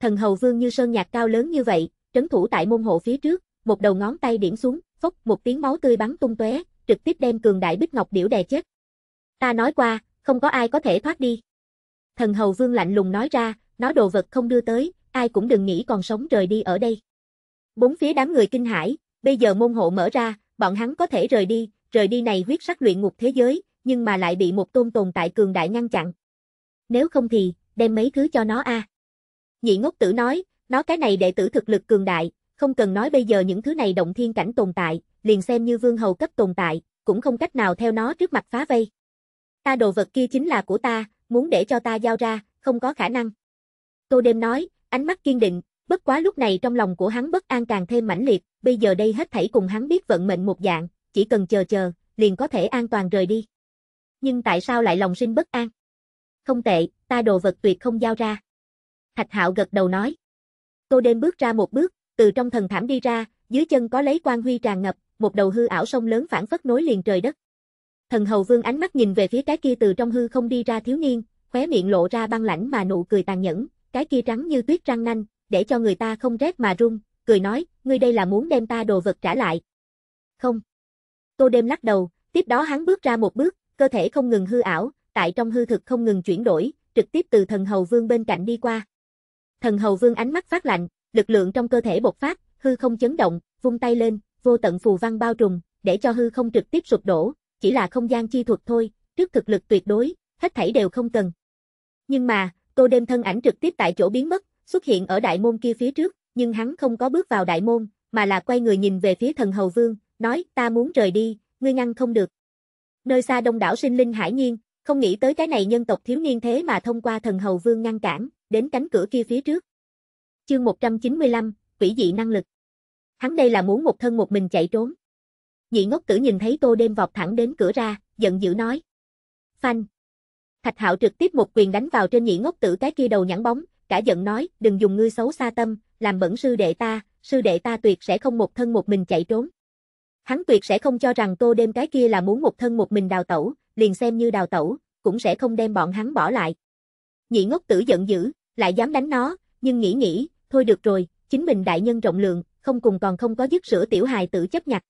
Thần hầu vương như sơn nhạc cao lớn như vậy, trấn thủ tại môn hộ phía trước, một đầu ngón tay điểm xuống, phốc một tiếng máu tươi bắn tung tóe, trực tiếp đem cường đại bích ngọc điểu đè chết. Ta nói qua, không có ai có thể thoát đi thần hầu vương lạnh lùng nói ra, nó đồ vật không đưa tới, ai cũng đừng nghĩ còn sống rời đi ở đây. Bốn phía đám người kinh hãi, bây giờ môn hộ mở ra, bọn hắn có thể rời đi, rời đi này huyết sắc luyện ngục thế giới, nhưng mà lại bị một tôn tồn tại cường đại ngăn chặn. Nếu không thì, đem mấy thứ cho nó a. À. Nhị ngốc tử nói, nó cái này đệ tử thực lực cường đại, không cần nói bây giờ những thứ này động thiên cảnh tồn tại, liền xem như vương hầu cấp tồn tại, cũng không cách nào theo nó trước mặt phá vây. Ta đồ vật kia chính là của ta, muốn để cho ta giao ra, không có khả năng. Tô đêm nói, ánh mắt kiên định, bất quá lúc này trong lòng của hắn bất an càng thêm mãnh liệt, bây giờ đây hết thảy cùng hắn biết vận mệnh một dạng, chỉ cần chờ chờ, liền có thể an toàn rời đi. Nhưng tại sao lại lòng sinh bất an? Không tệ, ta đồ vật tuyệt không giao ra. Thạch Hạo gật đầu nói. Tô đêm bước ra một bước, từ trong thần thảm đi ra, dưới chân có lấy quan huy tràn ngập, một đầu hư ảo sông lớn phản phất nối liền trời đất. Thần hầu vương ánh mắt nhìn về phía cái kia từ trong hư không đi ra thiếu niên, khóe miệng lộ ra băng lãnh mà nụ cười tàn nhẫn, cái kia trắng như tuyết răng nanh, để cho người ta không rét mà run, cười nói, ngươi đây là muốn đem ta đồ vật trả lại. Không. Tô đêm lắc đầu, tiếp đó hắn bước ra một bước, cơ thể không ngừng hư ảo, tại trong hư thực không ngừng chuyển đổi, trực tiếp từ thần hầu vương bên cạnh đi qua. Thần hầu vương ánh mắt phát lạnh, lực lượng trong cơ thể bộc phát, hư không chấn động, vung tay lên, vô tận phù văn bao trùm, để cho hư không trực tiếp sụp đổ, chỉ là không gian chi thuật thôi, trước thực lực tuyệt đối, hết thảy đều không cần. Nhưng mà, Tô Đêm thân ảnh trực tiếp tại chỗ biến mất, xuất hiện ở đại môn kia phía trước, nhưng hắn không có bước vào đại môn, mà là quay người nhìn về phía thần hầu vương, nói ta muốn rời đi, ngươi ngăn không được. Nơi xa đông đảo sinh linh hải nhiên, không nghĩ tới cái này nhân tộc thiếu niên thế mà thông qua thần hầu vương ngăn cản, đến cánh cửa kia phía trước. Chương 195, quỷ dị năng lực. Hắn đây là muốn một thân một mình chạy trốn. Nhị ngốc tử nhìn thấy tô đêm vọt thẳng đến cửa ra, giận dữ nói. Phanh. Thạch hạo trực tiếp một quyền đánh vào trên nhị ngốc tử cái kia đầu nhẵn bóng, cả giận nói, đừng dùng ngươi xấu xa tâm, làm bẩn sư đệ ta, sư đệ ta tuyệt sẽ không một thân một mình chạy trốn. Hắn tuyệt sẽ không cho rằng tô đêm cái kia là muốn một thân một mình đào tẩu, liền xem như đào tẩu, cũng sẽ không đem bọn hắn bỏ lại. Nhị ngốc tử giận dữ, lại dám đánh nó, nhưng nghĩ nghĩ, thôi được rồi, chính mình đại nhân rộng lượng, không cùng còn không có dứt sữa tiểu hài tử chấp nhặt.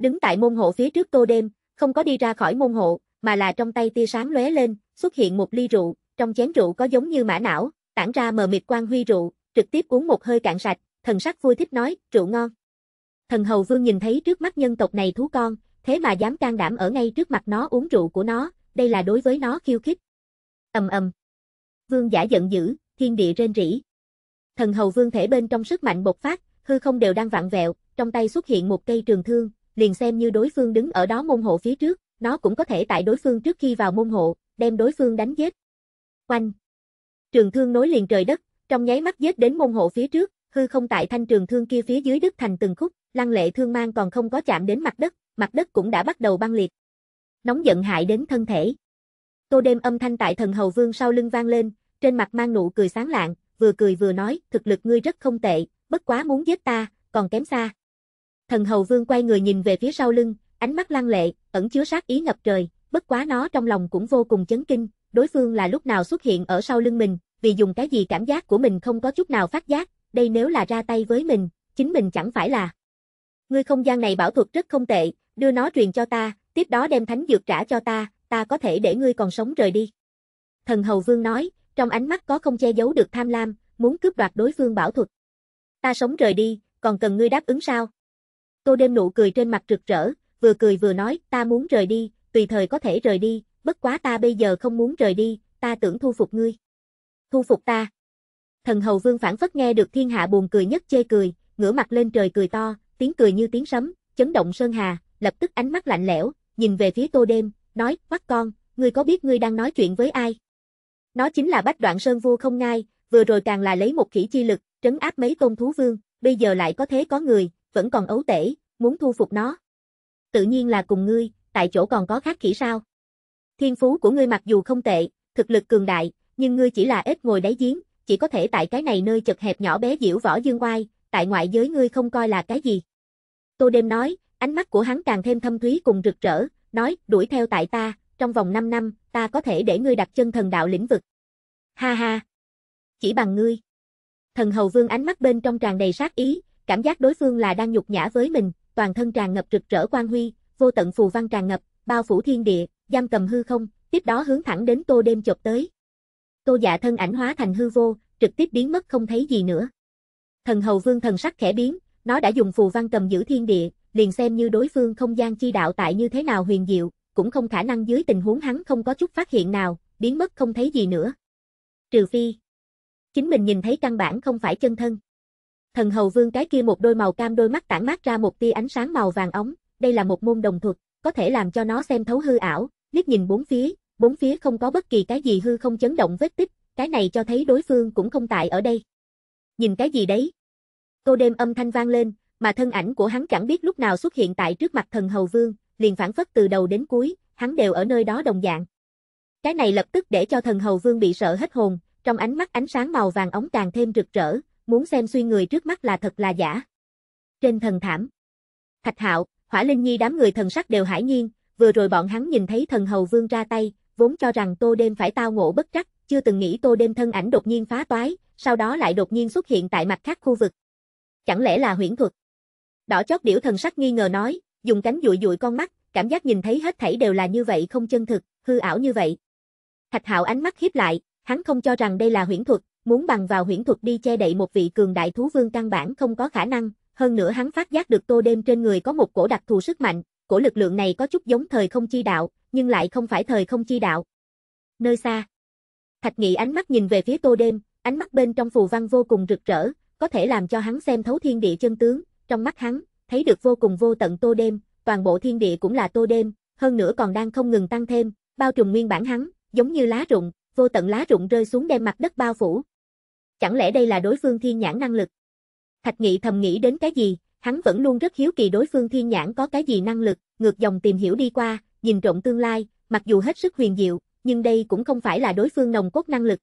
Đứng tại môn hộ phía trước tô đêm, không có đi ra khỏi môn hộ, mà là trong tay tia sáng lóe lên, xuất hiện một ly rượu, trong chén rượu có giống như mã não, tản ra mờ mịt quang huy rượu, trực tiếp uống một hơi cạn sạch, thần sắc vui thích nói, rượu ngon. Thần hầu vương nhìn thấy trước mắt nhân tộc này thú con, thế mà dám can đảm ở ngay trước mặt nó uống rượu của nó, đây là đối với nó khiêu khích. Ầm ầm. Vương giả giận dữ, thiên địa rên rỉ. Thần hầu vương thể bên trong sức mạnh bộc phát, hư không đều đang vặn vẹo, trong tay xuất hiện một cây trường thương, liền xem như đối phương đứng ở đó môn hộ phía trước, nó cũng có thể tại đối phương trước khi vào môn hộ, đem đối phương đánh giết. Oanh! Trường thương nối liền trời đất, trong nháy mắt giết đến môn hộ phía trước, hư không tại thanh trường thương kia phía dưới đất thành từng khúc, lăng lệ thương mang còn không có chạm đến mặt đất, mặt đất cũng đã bắt đầu băng liệt. Nóng giận hại đến thân thể. Tô đêm âm thanh tại thần hầu vương sau lưng vang lên, trên mặt mang nụ cười sáng lạng, vừa cười vừa nói, thực lực ngươi rất không tệ, bất quá muốn giết ta, còn kém xa, thần hầu vương quay người nhìn về phía sau lưng, ánh mắt lăng lệ, ẩn chứa sát ý ngập trời, bất quá nó trong lòng cũng vô cùng chấn kinh, đối phương là lúc nào xuất hiện ở sau lưng mình, vì dùng cái gì cảm giác của mình không có chút nào phát giác, đây nếu là ra tay với mình, chính mình chẳng phải là. Ngươi không gian này bảo thuật rất không tệ, đưa nó truyền cho ta, tiếp đó đem thánh dược trả cho ta, ta có thể để ngươi còn sống rời đi. Thần hầu vương nói, trong ánh mắt có không che giấu được tham lam, muốn cướp đoạt đối phương bảo thuật. Ta sống rời đi, còn cần ngươi đáp ứng sao? Tô đêm nụ cười trên mặt rực rỡ, vừa cười vừa nói, ta muốn rời đi, tùy thời có thể rời đi, bất quá ta bây giờ không muốn rời đi, ta tưởng thu phục ngươi. Thu phục ta. Thần hầu vương phản phất nghe được thiên hạ buồn cười nhất chê cười, ngửa mặt lên trời cười to, tiếng cười như tiếng sấm, chấn động sơn hà, lập tức ánh mắt lạnh lẽo, nhìn về phía tô đêm, nói, quắc con, ngươi có biết ngươi đang nói chuyện với ai? Nó chính là bách đoạn sơn vua không ngai, vừa rồi càng là lấy một khỉ chi lực, trấn áp mấy tôn thú vương, bây giờ lại có thế có người, vẫn còn ấu tể, muốn thu phục nó. Tự nhiên là cùng ngươi, tại chỗ còn có khác khỉ sao. Thiên phú của ngươi mặc dù không tệ, thực lực cường đại, nhưng ngươi chỉ là ếch ngồi đáy giếng, chỉ có thể tại cái này nơi chật hẹp nhỏ bé diễu võ dương oai, tại ngoại giới ngươi không coi là cái gì. Tô đêm nói, ánh mắt của hắn càng thêm thâm thúy cùng rực rỡ, nói, đuổi theo tại ta, trong vòng 5 năm, ta có thể để ngươi đặt chân thần đạo lĩnh vực. Ha ha! Chỉ bằng ngươi. Thần hầu vương ánh mắt bên trong tràn đầy sát ý, cảm giác đối phương là đang nhục nhã với mình, toàn thân tràn ngập rực rỡ quang huy, vô tận phù văn tràn ngập, bao phủ thiên địa, giam cầm hư không, tiếp đó hướng thẳng đến Tô đêm chộp tới. Tô Dạ thân ảnh hóa thành hư vô, trực tiếp biến mất không thấy gì nữa. Thần Hầu Vương thần sắc khẽ biến, nó đã dùng phù văn cầm giữ thiên địa, liền xem như đối phương không gian chi đạo tại như thế nào huyền diệu, cũng không khả năng dưới tình huống hắn không có chút phát hiện nào, biến mất không thấy gì nữa. Trừ phi, chính mình nhìn thấy căn bản không phải chân thân. Thần hầu vương cái kia một đôi màu cam đôi mắt tản mát ra một tia ánh sáng màu vàng ống, đây là một môn đồng thuật, có thể làm cho nó xem thấu hư ảo, liếc nhìn bốn phía, bốn phía không có bất kỳ cái gì hư không chấn động vết tích, cái này cho thấy đối phương cũng không tại ở đây. Nhìn cái gì đấy? Cô đêm âm thanh vang lên, mà thân ảnh của hắn chẳng biết lúc nào xuất hiện tại trước mặt thần hầu vương, liền phản phất từ đầu đến cuối, hắn đều ở nơi đó đồng dạng. Cái này lập tức để cho thần hầu vương bị sợ hết hồn, trong ánh mắt ánh sáng màu vàng ống càng thêm rực rỡ, muốn xem suy người trước mắt là thật là giả. Trên thần thảm, Thạch Hạo, Hỏa Linh Nhi đám người thần sắc đều hải nhiên, vừa rồi bọn hắn nhìn thấy thần hầu vương ra tay, vốn cho rằng Tô Đêm phải tao ngộ bất trắc, chưa từng nghĩ Tô Đêm thân ảnh đột nhiên phá toái, sau đó lại đột nhiên xuất hiện tại mặt khác khu vực. Chẳng lẽ là huyễn thuật? Đỏ chót điểu thần sắc nghi ngờ nói, dùng cánh dụi dụi con mắt, cảm giác nhìn thấy hết thảy đều là như vậy không chân thực, hư ảo như vậy. Thạch Hạo ánh mắt hiếp lại, hắn không cho rằng đây là huyễn thuật, muốn bằng vào huyễn thuật đi che đậy một vị cường đại thú vương căn bản không có khả năng, hơn nữa hắn phát giác được Tô Đêm trên người có một cổ đặc thù sức mạnh, cổ lực lượng này có chút giống thời không chi đạo, nhưng lại không phải thời không chi đạo. Nơi xa, Thạch Nghị ánh mắt nhìn về phía Tô Đêm, ánh mắt bên trong phù văn vô cùng rực rỡ, có thể làm cho hắn xem thấu thiên địa chân tướng, trong mắt hắn, thấy được vô cùng vô tận Tô Đêm, toàn bộ thiên địa cũng là Tô Đêm, hơn nữa còn đang không ngừng tăng thêm, bao trùm nguyên bản hắn, giống như lá rụng, vô tận lá rụng rơi xuống đem mặt đất bao phủ, Chẳng lẽ đây là đối phương thiên nhãn năng lực? Thạch Nghị thầm nghĩ đến cái gì, hắn vẫn luôn rất hiếu kỳ đối phương thiên nhãn có cái gì năng lực, ngược dòng tìm hiểu đi qua, nhìn trộm tương lai, mặc dù hết sức huyền diệu, nhưng đây cũng không phải là đối phương nồng cốt năng lực.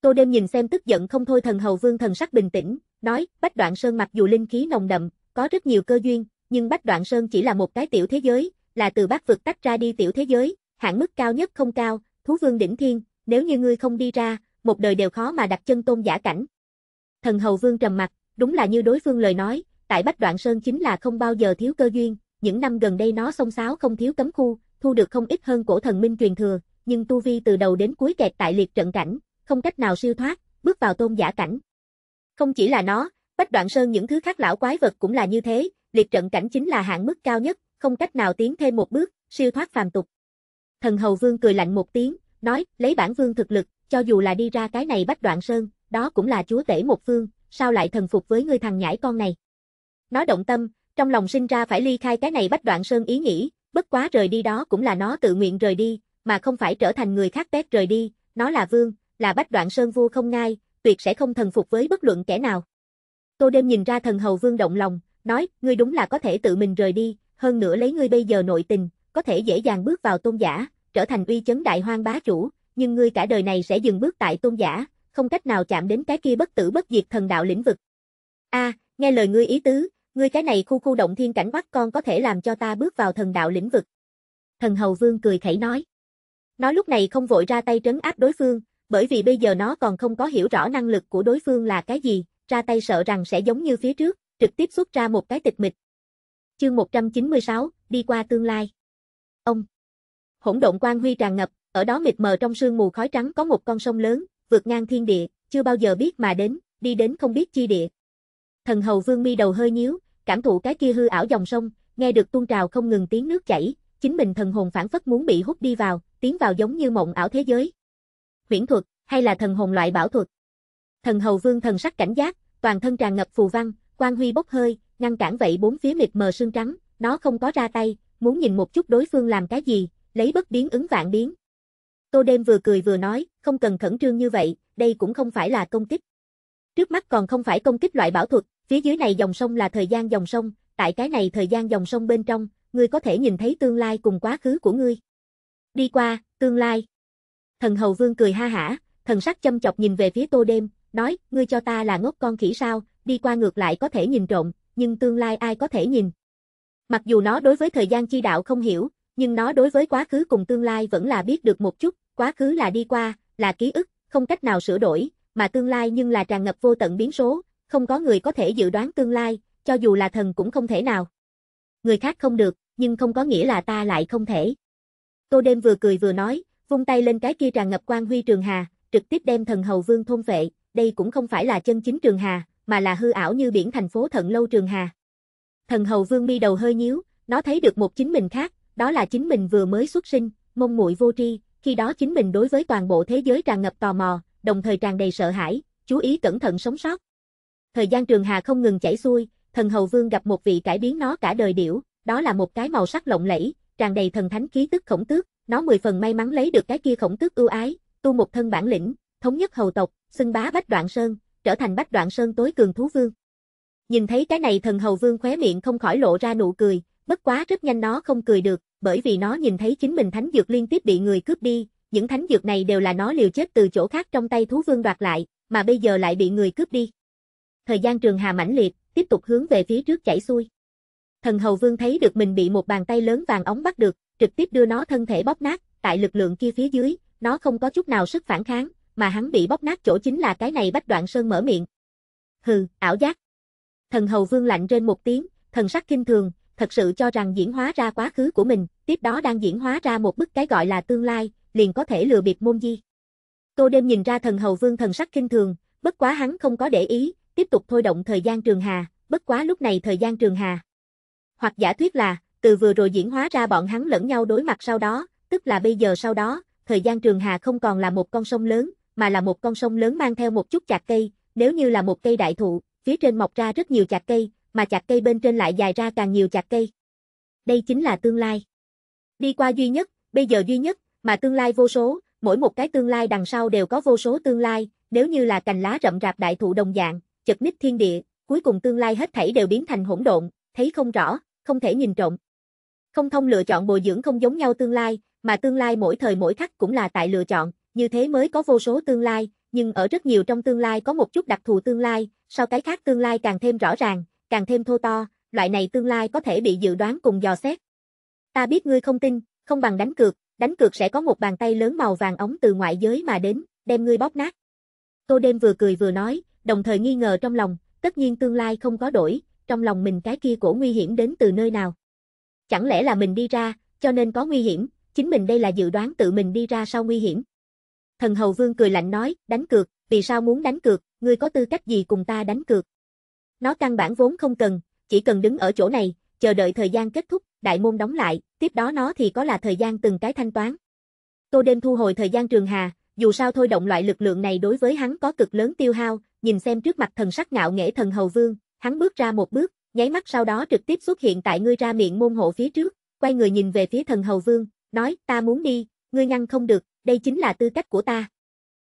Tô đêm nhìn xem tức giận không thôi thần hầu vương thần sắc bình tĩnh, nói, Bách Đoạn Sơn mặc dù linh khí nồng đậm, có rất nhiều cơ duyên, nhưng Bách Đoạn Sơn chỉ là một cái tiểu thế giới, là từ bác vực tách ra đi tiểu thế giới, hạn mức cao nhất không cao, thú vương đỉnh thiên, nếu như ngươi không đi ra, một đời đều khó mà đặt chân tôn giả cảnh. Thần Hầu Vương trầm mặt, đúng là như đối phương lời nói, tại Bách Đoạn Sơn chính là không bao giờ thiếu cơ duyên, những năm gần đây nó xông xáo không thiếu cấm khu, thu được không ít hơn cổ thần minh truyền thừa, nhưng tu vi từ đầu đến cuối kẹt tại liệt trận cảnh, không cách nào siêu thoát, bước vào tôn giả cảnh. Không chỉ là nó, Bách Đoạn Sơn những thứ khác lão quái vật cũng là như thế, liệt trận cảnh chính là hạng mức cao nhất, không cách nào tiến thêm một bước, siêu thoát phàm tục. Thần Hầu Vương cười lạnh một tiếng, nói, lấy bản vương thực lực, cho dù là đi ra cái này bách đoạn sơn, đó cũng là chúa tể một phương, sao lại thần phục với ngươi thằng nhãi con này. Nó động tâm, trong lòng sinh ra phải ly khai cái này bách đoạn sơn ý nghĩ, bất quá rời đi đó cũng là nó tự nguyện rời đi, mà không phải trở thành người khác tét rời đi, nó là vương, là bách đoạn sơn vua không ngai, tuyệt sẽ không thần phục với bất luận kẻ nào. Tô đêm nhìn ra thần hầu vương động lòng, nói, ngươi đúng là có thể tự mình rời đi, hơn nữa lấy ngươi bây giờ nội tình, có thể dễ dàng bước vào tôn giả, trở thành uy chấn đại hoang bá chủ, nhưng ngươi cả đời này sẽ dừng bước tại tôn giả, không cách nào chạm đến cái kia bất tử bất diệt thần đạo lĩnh vực. A, à, nghe lời ngươi ý tứ, ngươi cái này khu khu động thiên cảnh bắt con có thể làm cho ta bước vào thần đạo lĩnh vực. Thần hầu vương cười khẩy nói. Nó lúc này không vội ra tay trấn áp đối phương, bởi vì bây giờ nó còn không có hiểu rõ năng lực của đối phương là cái gì, ra tay sợ rằng sẽ giống như phía trước, trực tiếp xuất ra một cái tịch mịch. Chương 196, đi qua tương lai. Ông. Hỗn độn quang huy tràn ngập, ở đó mịt mờ trong sương mù khói trắng có một con sông lớn, vượt ngang thiên địa, chưa bao giờ biết mà đến, đi đến không biết chi địa. Thần hầu vương mi đầu hơi nhíu, cảm thụ cái kia hư ảo dòng sông, nghe được tuôn trào không ngừng tiếng nước chảy, chính mình thần hồn phản phất muốn bị hút đi vào, tiến vào giống như mộng ảo thế giới. Huyễn thuật, hay là thần hồn loại bảo thuật? Thần hầu vương thần sắc cảnh giác, toàn thân tràn ngập phù văn, quang huy bốc hơi, ngăn cản vậy bốn phía mịt mờ sương trắng, nó không có ra tay, muốn nhìn một chút đối phương làm cái gì, lấy bất biến ứng vạn biến, Tô Đêm vừa cười vừa nói, không cần khẩn trương như vậy, đây cũng không phải là công kích. Trước mắt còn không phải công kích loại bảo thuật, phía dưới này dòng sông là thời gian dòng sông, tại cái này thời gian dòng sông bên trong, ngươi có thể nhìn thấy tương lai cùng quá khứ của ngươi. Đi qua, tương lai. Thần Hầu Vương cười ha hả, thần sắc châm chọc nhìn về phía Tô Đêm, nói, ngươi cho ta là ngốc con khỉ sao, đi qua ngược lại có thể nhìn trộm, nhưng tương lai ai có thể nhìn. Mặc dù nó đối với thời gian chi đạo không hiểu, nhưng nó đối với quá khứ cùng tương lai vẫn là biết được một chút, quá khứ là đi qua, là ký ức, không cách nào sửa đổi, mà tương lai nhưng là tràn ngập vô tận biến số, không có người có thể dự đoán tương lai, cho dù là thần cũng không thể nào. Người khác không được, nhưng không có nghĩa là ta lại không thể. Tô đêm vừa cười vừa nói, vung tay lên cái kia tràn ngập quan huy trường hà, trực tiếp đem thần hầu vương thôn vệ, đây cũng không phải là chân chính trường hà, mà là hư ảo như biển thành phố thận lâu trường hà. Thần hầu vương mi đầu hơi nhíu, nó thấy được một chính mình khác, đó là chính mình vừa mới xuất sinh, mông muội vô tri, khi đó chính mình đối với toàn bộ thế giới tràn ngập tò mò, đồng thời tràn đầy sợ hãi, chú ý cẩn thận sống sót. Thời gian trường hà không ngừng chảy xuôi, thần hầu vương gặp một vị cải biến nó cả đời điểu, đó là một cái màu sắc lộng lẫy, tràn đầy thần thánh khí tức khổng tước, nó mười phần may mắn lấy được cái kia khổng tước ưu ái, tu một thân bản lĩnh, thống nhất hầu tộc, xưng bá Bách Đoạn Sơn, trở thành Bách Đoạn Sơn tối cường thú vương. Nhìn thấy cái này thần hầu vương khóe miệng không khỏi lộ ra nụ cười, bất quá rất nhanh nó không cười được, bởi vì nó nhìn thấy chính mình thánh dược liên tiếp bị người cướp đi, những thánh dược này đều là nó liều chết từ chỗ khác trong tay thú vương đoạt lại, mà bây giờ lại bị người cướp đi. Thời gian trường hà mãnh liệt, tiếp tục hướng về phía trước chảy xuôi. Thần hầu vương thấy được mình bị một bàn tay lớn vàng ống bắt được, trực tiếp đưa nó thân thể bóp nát, tại lực lượng kia phía dưới, nó không có chút nào sức phản kháng, mà hắn bị bóp nát chỗ chính là cái này bách đoạn sơn mở miệng. Hừ, ảo giác. Thần hầu vương lạnh trên một tiếng, thần sắc kinh thường, thật sự cho rằng diễn hóa ra quá khứ của mình, tiếp đó đang diễn hóa ra một bức cái gọi là tương lai, liền có thể lừa bịp môn di. Tô đêm nhìn ra thần hầu vương thần sắc kinh thường, bất quá hắn không có để ý, tiếp tục thôi động thời gian trường hà, bất quá lúc này thời gian trường hà. Hoặc giả thuyết là, từ vừa rồi diễn hóa ra bọn hắn lẫn nhau đối mặt sau đó, tức là bây giờ sau đó, thời gian trường hà không còn là một con sông lớn, mà là một con sông lớn mang theo một chút chạc cây, nếu như là một cây đại thụ, phía trên mọc ra rất nhiều chạc cây, mà chặt cây bên trên lại dài ra càng nhiều chặt cây. Đây chính là tương lai. Đi qua duy nhất, bây giờ duy nhất, mà tương lai vô số, mỗi một cái tương lai đằng sau đều có vô số tương lai, nếu như là cành lá rậm rạp đại thụ đồng dạng, chật nít thiên địa, cuối cùng tương lai hết thảy đều biến thành hỗn độn, thấy không rõ, không thể nhìn trộm. Không thông lựa chọn bồi dưỡng không giống nhau tương lai, mà tương lai mỗi thời mỗi khắc cũng là tại lựa chọn, như thế mới có vô số tương lai, nhưng ở rất nhiều trong tương lai có một chút đặc thù tương lai, sau cái khác tương lai càng thêm rõ ràng, càng thêm thô to, loại này tương lai có thể bị dự đoán cùng dò xét. Ta biết ngươi không tin, không bằng đánh cược, đánh cược sẽ có một bàn tay lớn màu vàng ống từ ngoại giới mà đến, đem ngươi bóp nát. Tô đêm vừa cười vừa nói, đồng thời nghi ngờ trong lòng, tất nhiên tương lai không có đổi, trong lòng mình cái kia cổ nguy hiểm đến từ nơi nào. Chẳng lẽ là mình đi ra, cho nên có nguy hiểm, chính mình đây là dự đoán tự mình đi ra sau nguy hiểm. Thần Hầu Vương cười lạnh nói, đánh cược, vì sao muốn đánh cược, ngươi có tư cách gì cùng ta đánh cược. Nó căn bản vốn không cần, chỉ cần đứng ở chỗ này, chờ đợi thời gian kết thúc, đại môn đóng lại, tiếp đó nó thì có là thời gian từng cái thanh toán. Tô đêm thu hồi thời gian trường hà, dù sao thôi động loại lực lượng này đối với hắn có cực lớn tiêu hao, nhìn xem trước mặt thần sắc ngạo nghễ thần hầu vương, hắn bước ra một bước, nháy mắt sau đó trực tiếp xuất hiện tại ngươi ra miệng môn hộ phía trước, quay người nhìn về phía thần hầu vương, nói ta muốn đi, ngươi ngăn không được, đây chính là tư cách của ta.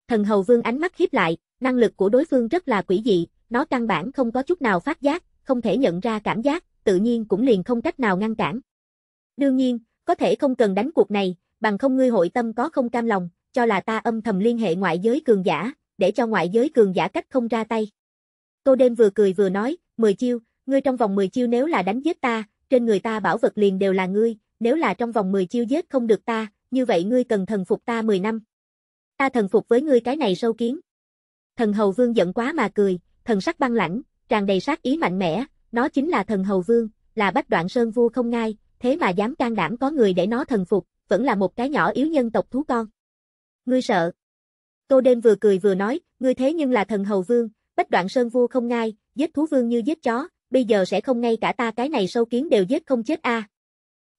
Thần hầu vương ánh mắt hiếp lại, năng lực của đối phương rất là quỷ dị, nó căn bản không có chút nào phát giác, không thể nhận ra cảm giác, tự nhiên cũng liền không cách nào ngăn cản. Đương nhiên, có thể không cần đánh cuộc này, bằng không ngươi hội tâm có không cam lòng, cho là ta âm thầm liên hệ ngoại giới cường giả, để cho ngoại giới cường giả cách không ra tay. Tô đêm vừa cười vừa nói, 10 chiêu, ngươi trong vòng 10 chiêu nếu là đánh giết ta, trên người ta bảo vật liền đều là ngươi, nếu là trong vòng 10 chiêu giết không được ta, như vậy ngươi cần thần phục ta 10 năm. Ta thần phục với ngươi cái này sâu kiến. Thần hầu vương giận quá mà cười, thần sắc băng lãnh, tràn đầy sát ý mạnh mẽ, nó chính là thần hầu vương, là bách đoạn sơn vua không ngai, thế mà dám can đảm có người để nó thần phục, vẫn là một cái nhỏ yếu nhân tộc thú con. Ngươi sợ. Tô đêm vừa cười vừa nói, ngươi thế nhưng là thần hầu vương, bách đoạn sơn vua không ngai, giết thú vương như giết chó, bây giờ sẽ không ngay cả ta cái này sâu kiến đều giết không chết a. À.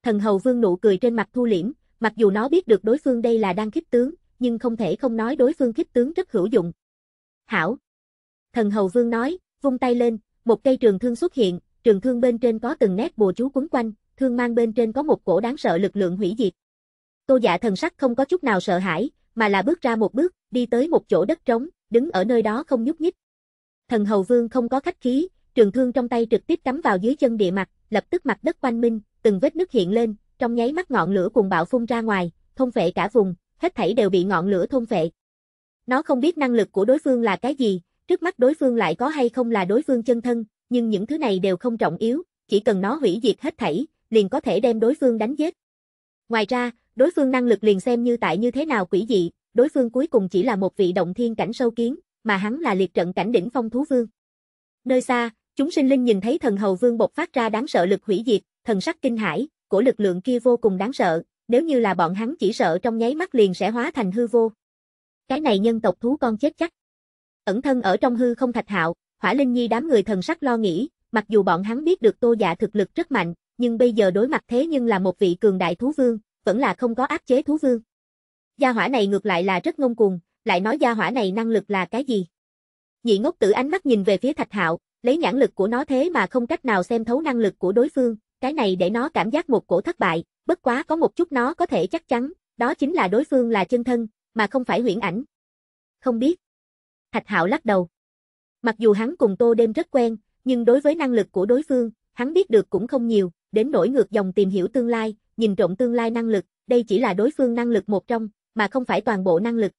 Thần hầu vương nụ cười trên mặt thu liễm, mặc dù nó biết được đối phương đây là đang khích tướng, nhưng không thể không nói đối phương khích tướng rất hữu dụng. Hảo, Thần Hầu Vương nói, vung tay lên, một cây trường thương xuất hiện, trường thương bên trên có từng nét bùa chú quấn quanh, thương mang bên trên có một cổ đáng sợ lực lượng hủy diệt. Tô giả dạ thần sắc không có chút nào sợ hãi, mà là bước ra một bước, đi tới một chỗ đất trống, đứng ở nơi đó không nhúc nhích. Thần Hầu Vương không có khách khí, trường thương trong tay trực tiếp cắm vào dưới chân địa mặt, lập tức mặt đất quanh minh, từng vết nứt hiện lên, trong nháy mắt ngọn lửa cuồng bạo phun ra ngoài, thôn phệ cả vùng, hết thảy đều bị ngọn lửa thôn phệ. Nó không biết năng lực của đối phương là cái gì, trước mắt đối phương lại có hay không là đối phương chân thân, nhưng những thứ này đều không trọng yếu, chỉ cần nó hủy diệt hết thảy, liền có thể đem đối phương đánh giết. Ngoài ra, đối phương năng lực liền xem như tại như thế nào quỷ dị, đối phương cuối cùng chỉ là một vị động thiên cảnh sâu kiến, mà hắn là liệt trận cảnh đỉnh phong thú vương. Nơi xa, chúng sinh linh nhìn thấy thần hầu vương bộc phát ra đáng sợ lực hủy diệt, thần sắc kinh hãi, của lực lượng kia vô cùng đáng sợ, nếu như là bọn hắn chỉ sợ trong nháy mắt liền sẽ hóa thành hư vô. Cái này nhân tộc thú con chết chắc. Ẩn thân ở trong hư không thạch hạo, hỏa linh nhi đám người thần sắc lo nghĩ, mặc dù bọn hắn biết được tô dạ thực lực rất mạnh, nhưng bây giờ đối mặt thế nhưng là một vị cường đại thú vương, vẫn là không có áp chế thú vương. Gia hỏa này ngược lại là rất ngông cuồng, lại nói gia hỏa này năng lực là cái gì? Nhị ngốc tử ánh mắt nhìn về phía thạch hạo, lấy nhãn lực của nó thế mà không cách nào xem thấu năng lực của đối phương, cái này để nó cảm giác một cổ thất bại, bất quá có một chút nó có thể chắc chắn, đó chính là đối phương là chân thân, mà không phải huyễn ảnh. Không biết. Thạch Hạo lắc đầu. Mặc dù hắn cùng Tô Đêm rất quen, nhưng đối với năng lực của đối phương, hắn biết được cũng không nhiều, đến nổi ngược dòng tìm hiểu tương lai, nhìn trộm tương lai năng lực, đây chỉ là đối phương năng lực một trong, mà không phải toàn bộ năng lực.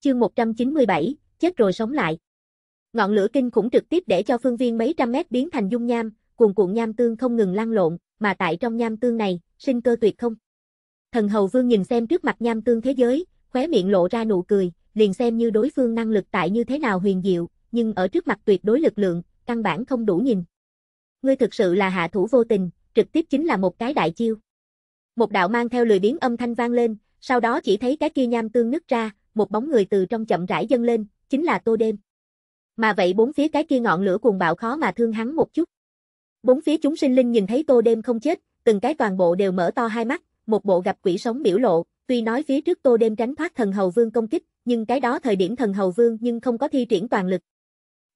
Chương 197, chết rồi sống lại. Ngọn lửa kinh khủng trực tiếp để cho phương viên mấy trăm mét biến thành dung nham, cuồn cuộn nham tương không ngừng lan lộn, mà tại trong nham tương này, sinh cơ tuyệt không. Thần Hầu Vương nhìn xem trước mặt nham tương thế giới, khóe miệng lộ ra nụ cười, liền xem như đối phương năng lực tại như thế nào huyền diệu, nhưng ở trước mặt tuyệt đối lực lượng, căn bản không đủ nhìn. Ngươi thực sự là hạ thủ vô tình, trực tiếp chính là một cái đại chiêu. Một đạo mang theo lười biến âm thanh vang lên, sau đó chỉ thấy cái kia nham tương nứt ra, một bóng người từ trong chậm rãi dâng lên, chính là Tô Đêm. Mà vậy bốn phía cái kia ngọn lửa cuồng bạo khó mà thương hắn một chút. Bốn phía chúng sinh linh nhìn thấy Tô Đêm không chết, từng cái toàn bộ đều mở to hai mắt, một bộ gặp quỷ sống biểu lộ, tuy nói phía trước Tô Đêm tránh thoát thần hầu vương công kích, nhưng cái đó thời điểm thần hầu vương nhưng không có thi triển toàn lực.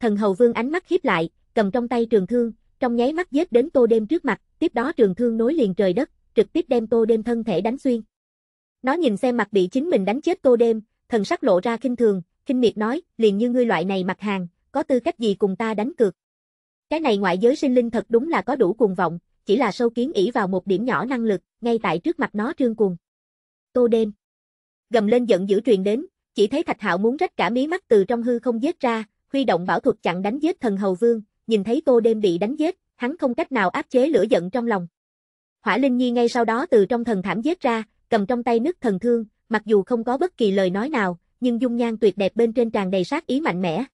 Thần hầu vương ánh mắt hiếp lại, cầm trong tay trường thương, trong nháy mắt giết đến tô đêm trước mặt, tiếp đó trường thương nối liền trời đất, trực tiếp đem tô đêm thân thể đánh xuyên. Nó nhìn xem mặt bị chính mình đánh chết tô đêm, thần sắc lộ ra kinh thường, kinh miệt nói, liền như ngươi loại này mặt hàng, có tư cách gì cùng ta đánh cược. Cái này ngoại giới sinh linh thật đúng là có đủ cuồng vọng, chỉ là sâu kiến ỷ vào một điểm nhỏ năng lực, ngay tại trước mặt nó trương cuồng. Tô đêm. Gầm lên giận dữ truyền đến, chỉ thấy Thạch Hạo muốn rách cả mí mắt từ trong hư không giết ra, huy động bảo thuật chặn đánh giết thần hầu vương, nhìn thấy Tô Đêm bị đánh giết, hắn không cách nào áp chế lửa giận trong lòng. Hỏa Linh Nhi ngay sau đó từ trong thần thảm giết ra, cầm trong tay nước thần thương, mặc dù không có bất kỳ lời nói nào, nhưng dung nhan tuyệt đẹp bên trên tràn đầy sát ý mạnh mẽ.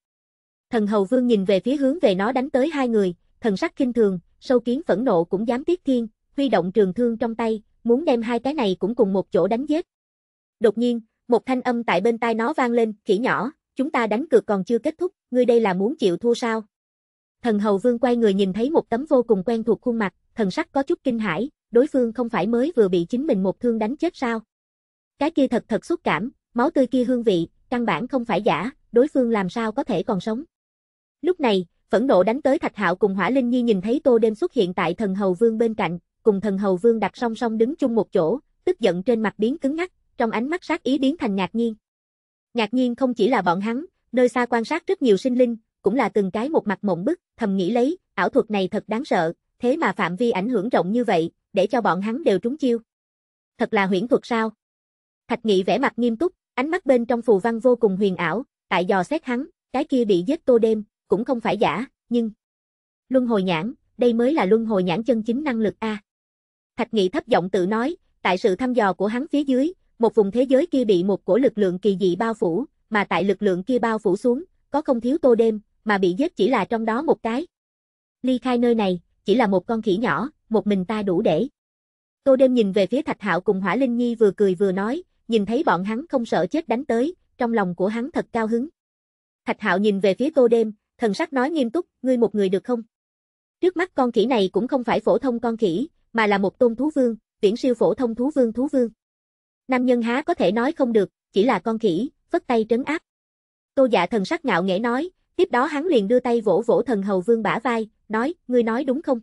Thần hầu vương nhìn về phía hướng về nó đánh tới hai người, thần sắc kinh thường, sâu kiến phẫn nộ cũng dám tiếc thiên, huy động trường thương trong tay, muốn đem hai cái này cũng cùng một chỗ đánh giết. Đột nhiên, một thanh âm tại bên tai nó vang lên, khỉ nhỏ, chúng ta đánh cược còn chưa kết thúc, ngươi đây là muốn chịu thua sao? Thần hầu vương quay người nhìn thấy một tấm vô cùng quen thuộc khuôn mặt, thần sắc có chút kinh hãi, đối phương không phải mới vừa bị chính mình một thương đánh chết sao? Cái kia thật thật xúc cảm, máu tươi kia hương vị, căn bản không phải giả, đối phương làm sao có thể còn sống? Lúc này, phẫn nộ đánh tới Thạch Hạo cùng Hỏa Linh Nhi nhìn thấy Tô Đêm xuất hiện tại thần hầu vương bên cạnh, cùng thần hầu vương đặt song song đứng chung một chỗ, tức giận trên mặt biến cứng ngắc, trong ánh mắt sát ý biến thành ngạc nhiên. Ngạc nhiên không chỉ là bọn hắn, nơi xa quan sát rất nhiều sinh linh, cũng là từng cái một mặt mộng bức, thầm nghĩ lấy, ảo thuật này thật đáng sợ, thế mà phạm vi ảnh hưởng rộng như vậy, để cho bọn hắn đều trúng chiêu. Thật là huyễn thuật sao? Thạch Nghị vẻ mặt nghiêm túc, ánh mắt bên trong phù văn vô cùng huyền ảo, tại dò xét hắn, cái kia bị giết tô đêm, cũng không phải giả, nhưng... Luân hồi nhãn, đây mới là luân hồi nhãn chân chính năng lực A. Thạch Nghị thấp giọng tự nói, tại sự thăm dò của hắn phía dưới, một vùng thế giới kia bị một cổ lực lượng kỳ dị bao phủ, mà tại lực lượng kia bao phủ xuống, có không thiếu tô đêm, mà bị giết chỉ là trong đó một cái. Ly khai nơi này, chỉ là một con khỉ nhỏ, một mình ta đủ để. Tô đêm nhìn về phía Thạch Hạo cùng Hỏa Linh Nhi vừa cười vừa nói, nhìn thấy bọn hắn không sợ chết đánh tới, trong lòng của hắn thật cao hứng. Thạch Hạo nhìn về phía Tô đêm, thần sắc nói nghiêm túc, ngươi một người được không? Trước mắt con khỉ này cũng không phải phổ thông con khỉ, mà là một tôn thú vương, viễn siêu phổ thông thú vương thú vương. Nam nhân há có thể nói không được, chỉ là con khỉ, phất tay trấn áp. Tô giả dạ thần sắc ngạo nghễ nói, tiếp đó hắn liền đưa tay vỗ vỗ thần hầu vương bả vai, nói, ngươi nói đúng không?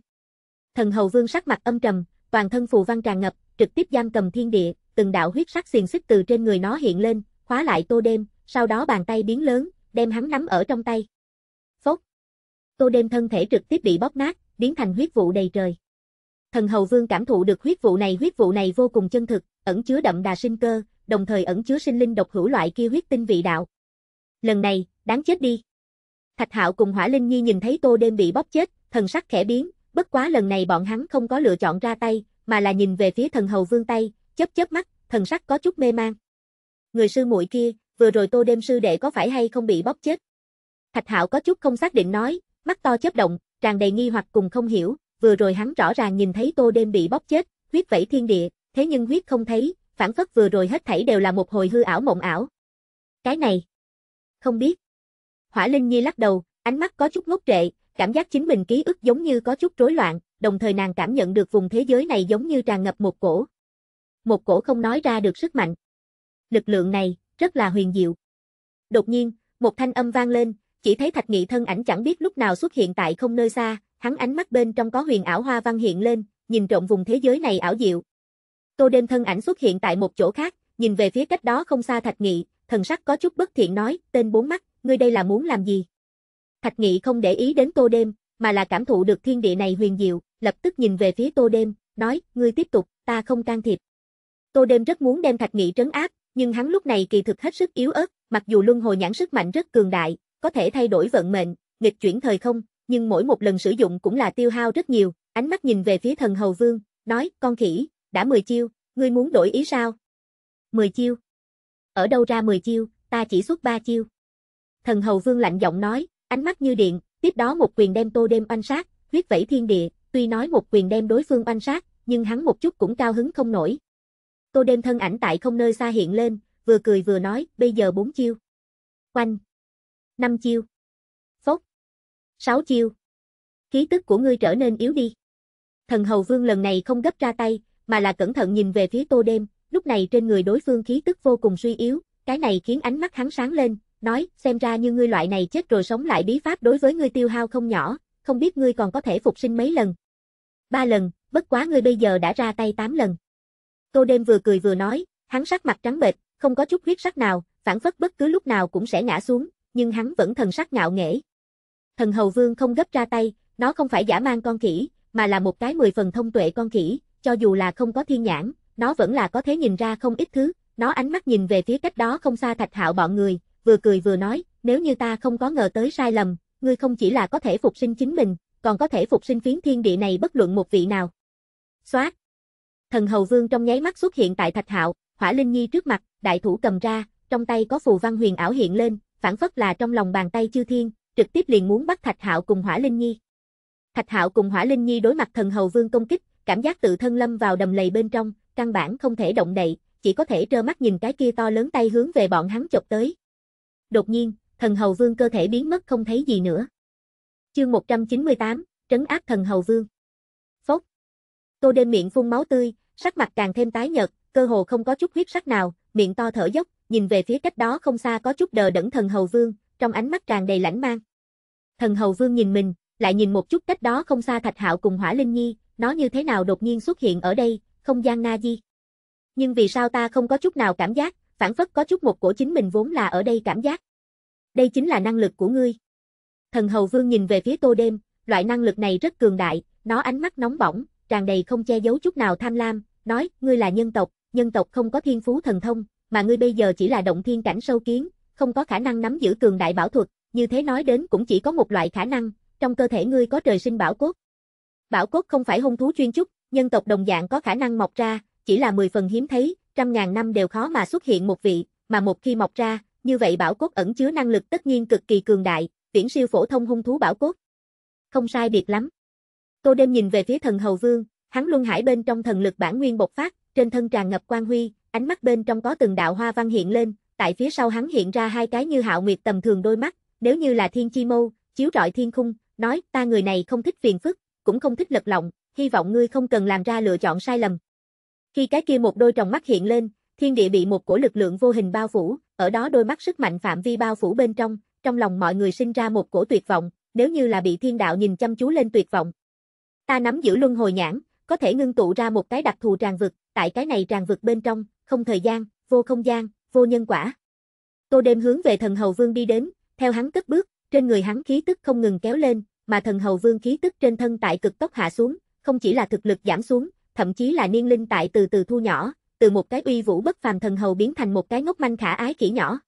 Thần hầu vương sắc mặt âm trầm, toàn thân phù văn tràn ngập, trực tiếp giam cầm thiên địa, từng đạo huyết sắc xiềng xích từ trên người nó hiện lên, khóa lại Tô Đêm, sau đó bàn tay biến lớn, đem hắn nắm ở trong tay. Phốc. Tô Đêm thân thể trực tiếp bị bóp nát, biến thành huyết vụ đầy trời. Thần Hầu Vương cảm thụ được huyết vụ này, huyết vụ này vô cùng chân thực, ẩn chứa đậm đà sinh cơ, đồng thời ẩn chứa sinh linh độc hữu loại kia huyết tinh vị đạo. Lần này, đáng chết đi. Thạch Hạo cùng Hỏa Linh Nhi nhìn thấy Tô Đêm bị bóp chết, thần sắc khẽ biến, bất quá lần này bọn hắn không có lựa chọn ra tay, mà là nhìn về phía Thần Hầu Vương tay, chớp chớp mắt, thần sắc có chút mê man. Người sư muội kia, vừa rồi Tô Đêm sư đệ có phải hay không bị bóp chết? Thạch Hạo có chút không xác định nói, mắt to chớp động, tràn đầy nghi hoặc cùng không hiểu, vừa rồi hắn rõ ràng nhìn thấy tô đêm bị bóp chết, huyết vẫy thiên địa, thế nhưng huyết không thấy, phản phất vừa rồi hết thảy đều là một hồi hư ảo mộng ảo. Cái này, không biết. Hỏa Linh Nhi lắc đầu, ánh mắt có chút ngốc trệ, cảm giác chính mình ký ức giống như có chút rối loạn, đồng thời nàng cảm nhận được vùng thế giới này giống như tràn ngập một cổ. Một cổ không nói ra được sức mạnh. Lực lượng này, rất là huyền diệu. Đột nhiên, một thanh âm vang lên, chỉ thấy thạch nghị thân ảnh chẳng biết lúc nào xuất hiện tại không nơi xa, hắn ánh mắt bên trong có huyền ảo hoa văn hiện lên, nhìn trộm vùng thế giới này ảo diệu. Tô đêm thân ảnh xuất hiện tại một chỗ khác, nhìn về phía cách đó không xa Thạch Nghị, thần sắc có chút bất thiện nói, tên bốn mắt, ngươi đây là muốn làm gì? Thạch Nghị không để ý đến Tô đêm, mà là cảm thụ được thiên địa này huyền diệu, lập tức nhìn về phía Tô đêm, nói, ngươi tiếp tục, ta không can thiệp. Tô đêm rất muốn đem Thạch Nghị trấn áp, nhưng hắn lúc này kỳ thực hết sức yếu ớt, mặc dù luân hồi nhãn sức mạnh rất cường đại, có thể thay đổi vận mệnh, nghịch chuyển thời không, nhưng mỗi một lần sử dụng cũng là tiêu hao rất nhiều, ánh mắt nhìn về phía thần hầu vương, nói, con khỉ, đã 10 chiêu, ngươi muốn đổi ý sao? 10 chiêu. Ở đâu ra 10 chiêu, ta chỉ xuất 3 chiêu. Thần hầu vương lạnh giọng nói, ánh mắt như điện, tiếp đó một quyền đem tô đêm oanh sát, huyết vẫy thiên địa, tuy nói một quyền đem đối phương oanh sát, nhưng hắn một chút cũng cao hứng không nổi. Tô đêm thân ảnh tại không nơi xa hiện lên, vừa cười vừa nói, bây giờ 4 chiêu. Quanh. 5 chiêu. Sáu chiêu. Khí tức của ngươi trở nên yếu đi. Thần Hầu Vương lần này không gấp ra tay, mà là cẩn thận nhìn về phía Tô Đêm, lúc này trên người đối phương khí tức vô cùng suy yếu, cái này khiến ánh mắt hắn sáng lên, nói, xem ra như ngươi loại này chết rồi sống lại bí pháp đối với ngươi tiêu hao không nhỏ, không biết ngươi còn có thể phục sinh mấy lần. Ba lần, bất quá ngươi bây giờ đã ra tay tám lần. Tô Đêm vừa cười vừa nói, hắn sắc mặt trắng bệch, không có chút huyết sắc nào, phản phất bất cứ lúc nào cũng sẽ ngã xuống, nhưng hắn vẫn thần sắc ngạo nghễ, Thần Hầu Vương không gấp ra tay, nó không phải giả mang con khỉ, mà là một cái mười phần thông tuệ con khỉ, cho dù là không có thiên nhãn, nó vẫn là có thể nhìn ra không ít thứ, nó ánh mắt nhìn về phía cách đó không xa Thạch Hạo bọn người, vừa cười vừa nói, nếu như ta không có ngờ tới sai lầm, ngươi không chỉ là có thể phục sinh chính mình, còn có thể phục sinh phiến thiên địa này bất luận một vị nào. Xoát. Thần Hầu Vương trong nháy mắt xuất hiện tại Thạch Hạo, Hỏa Linh Nhi trước mặt, đại thủ cầm ra, trong tay có phù văn huyền ảo hiện lên, phản phất là trong lòng bàn tay chư thiên, trực tiếp liền muốn bắt Thạch Hạo cùng Hỏa Linh Nhi. Thạch Hạo cùng Hỏa Linh Nhi đối mặt thần hầu vương công kích, cảm giác tự thân lâm vào đầm lầy bên trong, căn bản không thể động đậy, chỉ có thể trơ mắt nhìn cái kia to lớn tay hướng về bọn hắn chộp tới. Đột nhiên, thần hầu vương cơ thể biến mất không thấy gì nữa. Chương 198, trấn áp thần hầu vương. Phốc. Tô đêm miệng phun máu tươi, sắc mặt càng thêm tái nhợt, cơ hồ không có chút huyết sắc nào, miệng to thở dốc, nhìn về phía cách đó không xa có chút đờ đẫn thần hầu vương, trong ánh mắt tràn đầy lãnh mang. Thần Hầu Vương nhìn mình, lại nhìn một chút cách đó không xa Thạch Hạo cùng Hỏa Linh Nhi, nó như thế nào đột nhiên xuất hiện ở đây, không gian na di. Nhưng vì sao ta không có chút nào cảm giác, phản phất có chút một cổ chính mình vốn là ở đây cảm giác. Đây chính là năng lực của ngươi. Thần Hầu Vương nhìn về phía Tô Đêm, loại năng lực này rất cường đại, nó ánh mắt nóng bỏng, tràn đầy không che giấu chút nào tham lam, nói, ngươi là nhân tộc, nhân tộc không có thiên phú thần thông, mà ngươi bây giờ chỉ là động thiên cảnh sâu kiến, không có khả năng nắm giữ cường đại bảo thuật, như thế nói đến cũng chỉ có một loại khả năng, trong cơ thể ngươi có trời sinh bảo cốt. Bảo cốt không phải hung thú chuyên chúc, nhân tộc đồng dạng có khả năng mọc ra, chỉ là 10 phần hiếm thấy, trăm ngàn năm đều khó mà xuất hiện một vị, mà một khi mọc ra, như vậy bảo cốt ẩn chứa năng lực tất nhiên cực kỳ cường đại, viễn siêu phổ thông hung thú bảo cốt. Không sai biệt lắm. Tô đêm nhìn về phía thần hầu vương, hắn luân hải bên trong thần lực bản nguyên bộc phát, trên thân tràn ngập quang huy, ánh mắt bên trong có từng đạo hoa văn hiện lên, tại phía sau hắn hiện ra hai cái như hạo nguyệt tầm thường đôi mắt, nếu như là thiên chi mâu, chiếu rọi thiên khung, nói ta người này không thích phiền phức, cũng không thích lật lọng, hy vọng ngươi không cần làm ra lựa chọn sai lầm. Khi cái kia một đôi tròng mắt hiện lên, thiên địa bị một cổ lực lượng vô hình bao phủ, ở đó đôi mắt sức mạnh phạm vi bao phủ bên trong, trong lòng mọi người sinh ra một cổ tuyệt vọng, nếu như là bị thiên đạo nhìn chăm chú lên tuyệt vọng. Ta nắm giữ luân hồi nhãn, có thể ngưng tụ ra một cái đặc thù tràn vực, tại cái này tràn vực bên trong, không thời gian, vô không gian, vô nhân quả. Tô đêm hướng về thần hầu vương đi đến, theo hắn cất bước, trên người hắn khí tức không ngừng kéo lên, mà thần hầu vương khí tức trên thân tại cực tốc hạ xuống, không chỉ là thực lực giảm xuống, thậm chí là niên linh tại từ từ thu nhỏ, từ một cái uy vũ bất phàm thần hầu biến thành một cái ngốc manh khả ái kỹ nhỏ.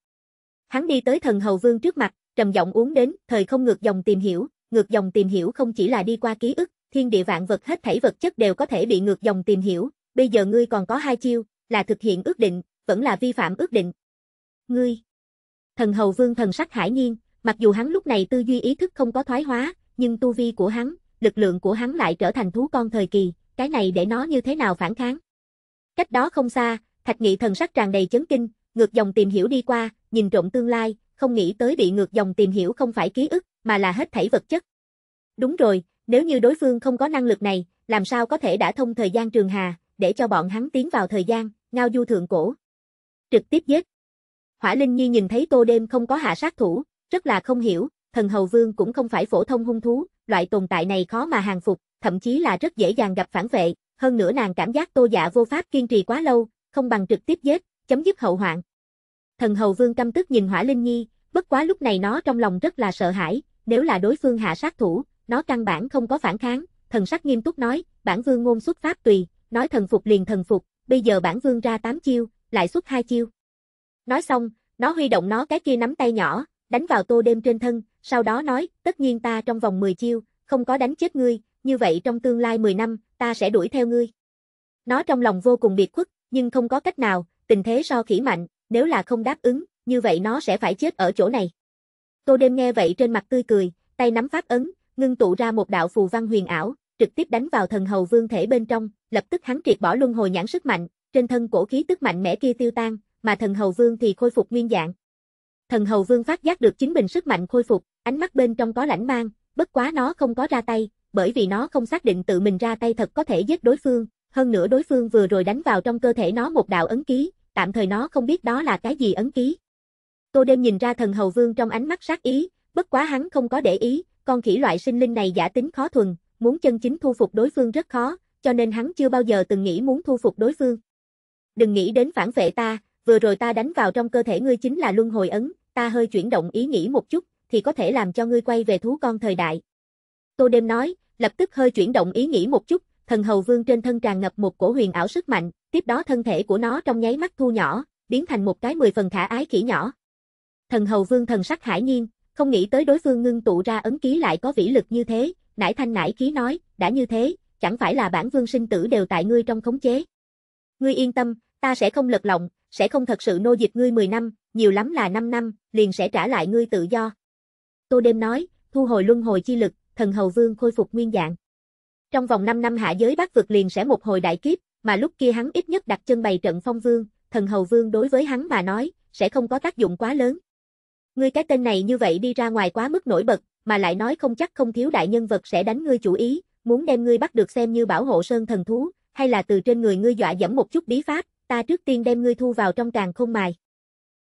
Hắn đi tới thần hầu vương trước mặt, trầm giọng uống đến, thời không ngược dòng tìm hiểu, ngược dòng tìm hiểu không chỉ là đi qua ký ức, thiên địa vạn vật hết thảy vật chất đều có thể bị ngược dòng tìm hiểu, bây giờ ngươi còn có hai chiêu, là thực hiện ước định, vẫn là vi phạm ước định. Ngươi! Thần hầu vương thần sắc hải nhiên, mặc dù hắn lúc này tư duy ý thức không có thoái hóa, nhưng tu vi của hắn, lực lượng của hắn lại trở thành thú con thời kỳ, cái này để nó như thế nào phản kháng. Cách đó không xa, thạch nghị thần sắc tràn đầy chấn kinh, ngược dòng tìm hiểu đi qua, nhìn trộm tương lai, không nghĩ tới bị ngược dòng tìm hiểu không phải ký ức, mà là hết thảy vật chất. Đúng rồi, nếu như đối phương không có năng lực này, làm sao có thể đã thông thời gian trường hà, để cho bọn hắn tiến vào thời gian, ngao du thượng cổ trực tiếp giết. Hỏa Linh Nhi nhìn thấy Tô Đêm không có hạ sát thủ, rất là không hiểu, thần hầu vương cũng không phải phổ thông hung thú, loại tồn tại này khó mà hàng phục, thậm chí là rất dễ dàng gặp phản vệ, hơn nữa nàng cảm giác Tô Dạ vô pháp kiên trì quá lâu, không bằng trực tiếp giết, chấm dứt hậu hoạn. Thần hầu vương căm tức nhìn Hỏa Linh Nhi, bất quá lúc này nó trong lòng rất là sợ hãi, nếu là đối phương hạ sát thủ, nó căn bản không có phản kháng, thần sắc nghiêm túc nói, bản vương ngôn xuất pháp tùy, nói thần phục liền thần phục, bây giờ bản vương ra tám chiêu, lại xuất hai chiêu. Nói xong, nó huy động nó cái kia nắm tay nhỏ, đánh vào tô đêm trên thân, sau đó nói, tất nhiên ta trong vòng 10 chiêu, không có đánh chết ngươi, như vậy trong tương lai 10 năm, ta sẽ đuổi theo ngươi. Nó trong lòng vô cùng biệt khuất, nhưng không có cách nào, tình thế so khỉ mạnh, nếu là không đáp ứng, như vậy nó sẽ phải chết ở chỗ này. Tô đêm nghe vậy trên mặt tươi cười, tay nắm pháp ấn, ngưng tụ ra một đạo phù văn huyền ảo, trực tiếp đánh vào thần hầu vương thể bên trong, lập tức hắn triệt bỏ luân hồi nhãn sức mạnh, trên thân cổ khí tức mạnh mẽ kia tiêu tan, mà thần hầu vương thì khôi phục nguyên dạng. Thần hầu vương phát giác được chính mình sức mạnh khôi phục, ánh mắt bên trong có lãnh mang, bất quá nó không có ra tay, bởi vì nó không xác định tự mình ra tay thật có thể giết đối phương, hơn nữa đối phương vừa rồi đánh vào trong cơ thể nó một đạo ấn ký, tạm thời nó không biết đó là cái gì ấn ký. Tô đêm nhìn ra thần hầu vương trong ánh mắt sát ý, bất quá hắn không có để ý, con khỉ loại sinh linh này giả tính khó thuần, muốn chân chính thu phục đối phương rất khó, cho nên hắn chưa bao giờ từng nghĩ muốn thu phục đối phương đừng nghĩ đến phản vệ ta, vừa rồi ta đánh vào trong cơ thể ngươi chính là luân hồi ấn, ta hơi chuyển động ý nghĩ một chút, thì có thể làm cho ngươi quay về thú con thời đại. Tô đêm nói, lập tức hơi chuyển động ý nghĩ một chút, thần hầu vương trên thân tràn ngập một cổ huyền ảo sức mạnh, tiếp đó thân thể của nó trong nháy mắt thu nhỏ, biến thành một cái mười phần khả ái khỉ nhỏ. Thần hầu vương thần sắc hải nhiên, không nghĩ tới đối phương ngưng tụ ra ấn ký lại có vĩ lực như thế, nãi thanh nãi khí nói, đã như thế, chẳng phải là bản vương sinh tử đều tại ngươi trong khống chế. Ngươi yên tâm, ta sẽ không lật lọng, sẽ không thật sự nô dịch ngươi 10 năm, nhiều lắm là 5 năm, liền sẽ trả lại ngươi tự do. Tô Đêm nói, thu hồi luân hồi chi lực, thần hầu vương khôi phục nguyên dạng. Trong vòng 5 năm hạ giới bác vực liền sẽ một hồi đại kiếp, mà lúc kia hắn ít nhất đặt chân bày trận phong vương, thần hầu vương đối với hắn mà nói, sẽ không có tác dụng quá lớn. Ngươi cái tên này như vậy đi ra ngoài quá mức nổi bật, mà lại nói không chắc không thiếu đại nhân vật sẽ đánh ngươi chủ ý, muốn đem ngươi bắt được xem như bảo hộ sơn thần thú, hay là từ trên người ngươi dọa dẫm một chút bí pháp, ta trước tiên đem ngươi thu vào trong càng không mài.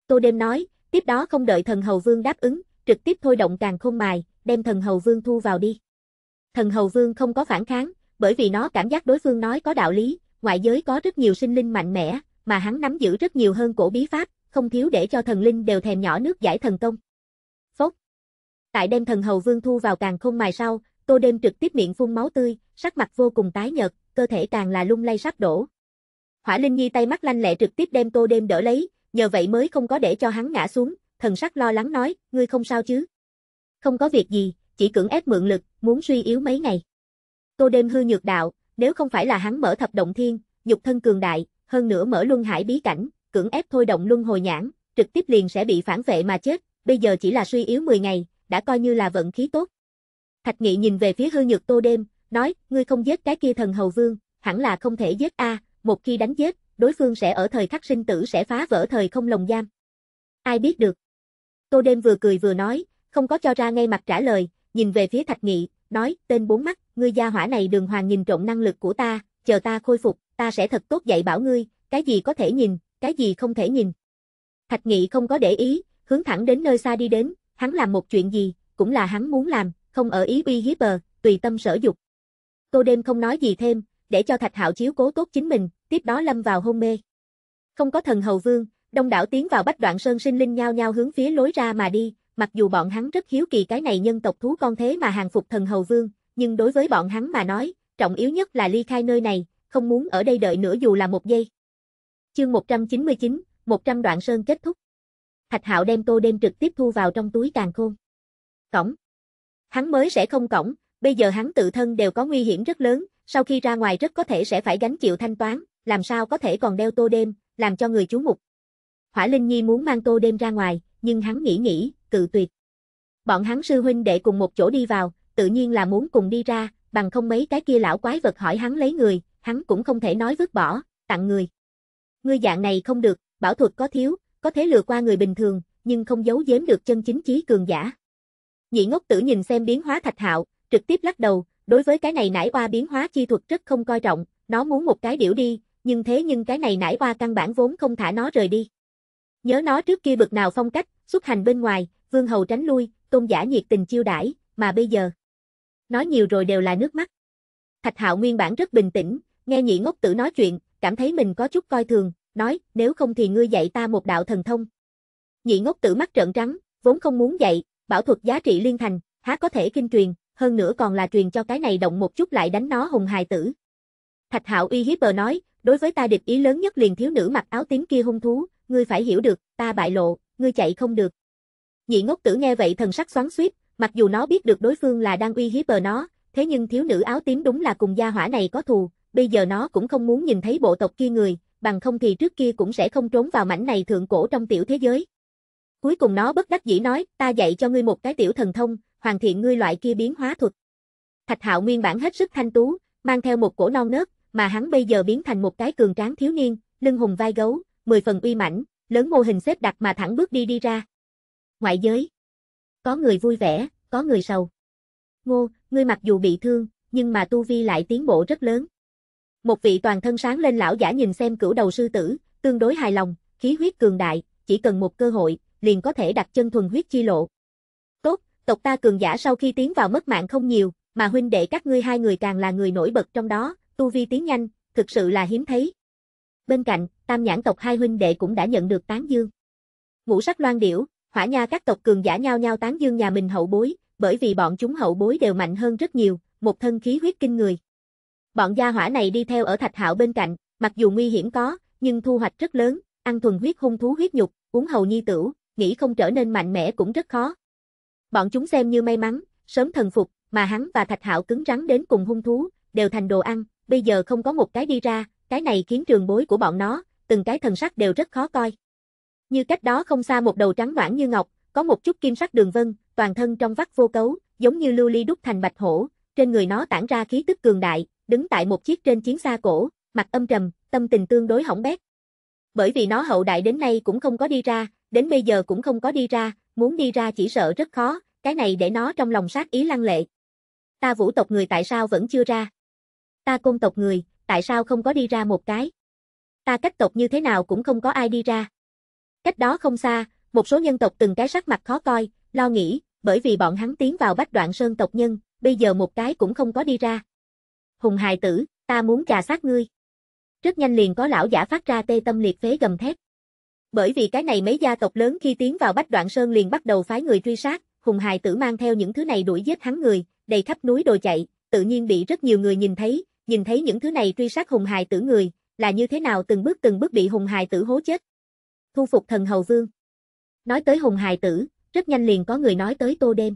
Tô đêm nói, tiếp đó không đợi thần hầu vương đáp ứng, trực tiếp thôi động càng không mài, đem thần hầu vương thu vào đi. Thần hầu vương không có phản kháng, bởi vì nó cảm giác đối phương nói có đạo lý, ngoại giới có rất nhiều sinh linh mạnh mẽ, mà hắn nắm giữ rất nhiều hơn cổ bí pháp, không thiếu để cho thần linh đều thèm nhỏ nước giải thần công. Phốc. Tại đem thần hầu vương thu vào càng không mài sau, Tô đêm trực tiếp miệng phun máu tươi, sắc mặt vô cùng tái nhợt, cơ thể càng là lung lay sắp đổ, Hỏa Linh Nhi tay mắt lanh lẹ trực tiếp đem Tô Đêm đỡ lấy, nhờ vậy mới không có để cho hắn ngã xuống, thần sắc lo lắng nói, ngươi không sao chứ? Không có việc gì, chỉ cưỡng ép mượn lực, muốn suy yếu mấy ngày. Tô Đêm hư nhược đạo, nếu không phải là hắn mở thập động thiên, nhục thân cường đại, hơn nữa mở luân hải bí cảnh, cưỡng ép thôi động luân hồi nhãn, trực tiếp liền sẽ bị phản vệ mà chết, bây giờ chỉ là suy yếu 10 ngày, đã coi như là vận khí tốt. Thạch Nghị nhìn về phía hư nhược Tô Đêm, nói, ngươi không giết cái kia thần hầu vương, hẳn là không thể giết a, một khi đánh chết đối phương sẽ ở thời khắc sinh tử sẽ phá vỡ thời không lồng giam. Ai biết được. Tô đêm vừa cười vừa nói, không có cho ra ngay mặt trả lời, nhìn về phía Thạch Nghị, nói, tên bốn mắt, ngươi gia hỏa này đường hoàng nhìn trộm năng lực của ta, chờ ta khôi phục, ta sẽ thật tốt dạy bảo ngươi, cái gì có thể nhìn, cái gì không thể nhìn. Thạch Nghị không có để ý, hướng thẳng đến nơi xa đi đến, hắn làm một chuyện gì, cũng là hắn muốn làm, không ở ý uy hiếp bờ, tùy tâm sở dục. Tô đêm không nói gì thêm, để cho Thạch Hạo chiếu cố tốt chính mình, tiếp đó lâm vào hôn mê. Không có thần hầu vương, đông đảo tiến vào Bách Đoạn Sơn sinh linh nhao nhao hướng phía lối ra mà đi, mặc dù bọn hắn rất hiếu kỳ cái này nhân tộc thú con thế mà hàng phục thần hầu vương, nhưng đối với bọn hắn mà nói, trọng yếu nhất là ly khai nơi này, không muốn ở đây đợi nữa dù là một giây. Chương 199, 100 đoạn sơn kết thúc. Thạch Hạo đem tô đêm trực tiếp thu vào trong túi càng khôn. Cổng. Hắn mới sẽ không cổng, bây giờ hắn tự thân đều có nguy hiểm rất lớn, sau khi ra ngoài rất có thể sẽ phải gánh chịu thanh toán, làm sao có thể còn đeo tô đêm, làm cho người chú mục. Hỏa Linh Nhi muốn mang tô đêm ra ngoài, nhưng hắn nghĩ nghĩ, cự tuyệt. Bọn hắn sư huynh đệ cùng một chỗ đi vào, tự nhiên là muốn cùng đi ra, bằng không mấy cái kia lão quái vật hỏi hắn lấy người, hắn cũng không thể nói vứt bỏ, tặng người. Ngươi dạng này không được, bảo thuật có thiếu, có thể lừa qua người bình thường, nhưng không giấu giếm được chân chính chí cường giả. Nhị ngốc tử nhìn xem biến hóa thạch hạo, trực tiếp lắc đầu, đối với cái này nải oa biến hóa chi thuật rất không coi trọng, nó muốn một cái điểu đi, nhưng thế nhưng cái này nải oa căn bản vốn không thả nó rời đi. Nhớ nó trước kia bực nào phong cách, xuất hành bên ngoài, vương hầu tránh lui, tôn giả nhiệt tình chiêu đãi, mà bây giờ. Nói nhiều rồi đều là nước mắt. Thạch hạo nguyên bản rất bình tĩnh, nghe nhị ngốc tử nói chuyện, cảm thấy mình có chút coi thường, nói, nếu không thì ngươi dạy ta một đạo thần thông. Nhị ngốc tử mắt trợn trắng, vốn không muốn dạy, bảo thuật giá trị liên thành, há có thể kinh truyền, hơn nữa còn là truyền cho cái này động một chút lại đánh nó hùng hài tử. Thạch Hạo uy hiếp bờ nói, đối với ta địch ý lớn nhất liền thiếu nữ mặc áo tím kia hung thú, ngươi phải hiểu được, ta bại lộ, ngươi chạy không được. Nhị ngốc tử nghe vậy thần sắc xoắn xuýt, mặc dù nó biết được đối phương là đang uy hiếp bờ nó, thế nhưng thiếu nữ áo tím đúng là cùng gia hỏa này có thù, bây giờ nó cũng không muốn nhìn thấy bộ tộc kia người, bằng không thì trước kia cũng sẽ không trốn vào mảnh này thượng cổ trong tiểu thế giới. Cuối cùng nó bất đắc dĩ nói, ta dạy cho ngươi một cái tiểu thần thông, hoàn thiện ngươi loại kia biến hóa thuật. Thạch Hạo nguyên bản hết sức thanh tú, mang theo một cổ non nớt, mà hắn bây giờ biến thành một cái cường tráng thiếu niên, lưng hùng vai gấu, mười phần uy mãnh, lớn mô hình xếp đặt mà thẳng bước đi đi ra. Ngoại giới. Có người vui vẻ, có người sầu. Ngô, ngươi mặc dù bị thương, nhưng mà tu vi lại tiến bộ rất lớn. Một vị toàn thân sáng lên lão giả nhìn xem cửu đầu sư tử, tương đối hài lòng, khí huyết cường đại, chỉ cần một cơ hội, liền có thể đặt chân thuần huyết chi lộ tộc ta cường giả sau khi tiến vào mất mạng không nhiều, mà huynh đệ các ngươi hai người càng là người nổi bật trong đó, tu vi tiến nhanh, thực sự là hiếm thấy. Bên cạnh, tam nhãn tộc hai huynh đệ cũng đã nhận được tán dương. Ngũ sắc loan điểu, hỏa nha các tộc cường giả nhau nhau tán dương nhà mình hậu bối, bởi vì bọn chúng hậu bối đều mạnh hơn rất nhiều, một thân khí huyết kinh người. Bọn gia hỏa này đi theo ở thạch hạo bên cạnh, mặc dù nguy hiểm có, nhưng thu hoạch rất lớn, ăn thuần huyết hung thú huyết nhục, uống hầu nhi tửu, nghĩ không trở nên mạnh mẽ cũng rất khó. Bọn chúng xem như may mắn, sớm thần phục, mà hắn và Thạch Hạo cứng rắn đến cùng hung thú, đều thành đồ ăn, bây giờ không có một cái đi ra, cái này khiến trường bối của bọn nó, từng cái thần sắc đều rất khó coi. Như cách đó không xa một đầu trắng noãn như ngọc, có một chút kim sắc đường vân, toàn thân trong vắt vô cấu, giống như lưu ly đúc thành bạch hổ, trên người nó tản ra khí tức cường đại, đứng tại một chiếc trên chiến xa cổ, mặt âm trầm, tâm tình tương đối hỏng bét. Bởi vì nó hậu đại đến nay cũng không có đi ra, đến bây giờ cũng không có đi ra, muốn đi ra chỉ sợ rất khó, cái này để nó trong lòng sát ý lăng lệ. Ta vũ tộc người tại sao vẫn chưa ra? Ta côn tộc người, tại sao không có đi ra một cái? Ta cách tộc như thế nào cũng không có ai đi ra. Cách đó không xa, một số nhân tộc từng cái sắc mặt khó coi, lo nghĩ, bởi vì bọn hắn tiến vào bách đoạn sơn tộc nhân, bây giờ một cái cũng không có đi ra. Hùng hài tử, ta muốn trà sát ngươi. Rất nhanh liền có lão giả phát ra tê tâm liệt phế gầm thét. Bởi vì cái này mấy gia tộc lớn khi tiến vào Bách Đoạn Sơn liền bắt đầu phái người truy sát, Hùng Hài Tử mang theo những thứ này đuổi giết hắn người, đầy khắp núi đồ chạy, tự nhiên bị rất nhiều người nhìn thấy, nhìn thấy những thứ này truy sát Hùng Hài Tử người, là như thế nào từng bước từng bước bị Hùng Hài Tử hố chết. Thu phục thần hầu vương. Nói tới Hùng Hài Tử, rất nhanh liền có người nói tới Tô Đêm.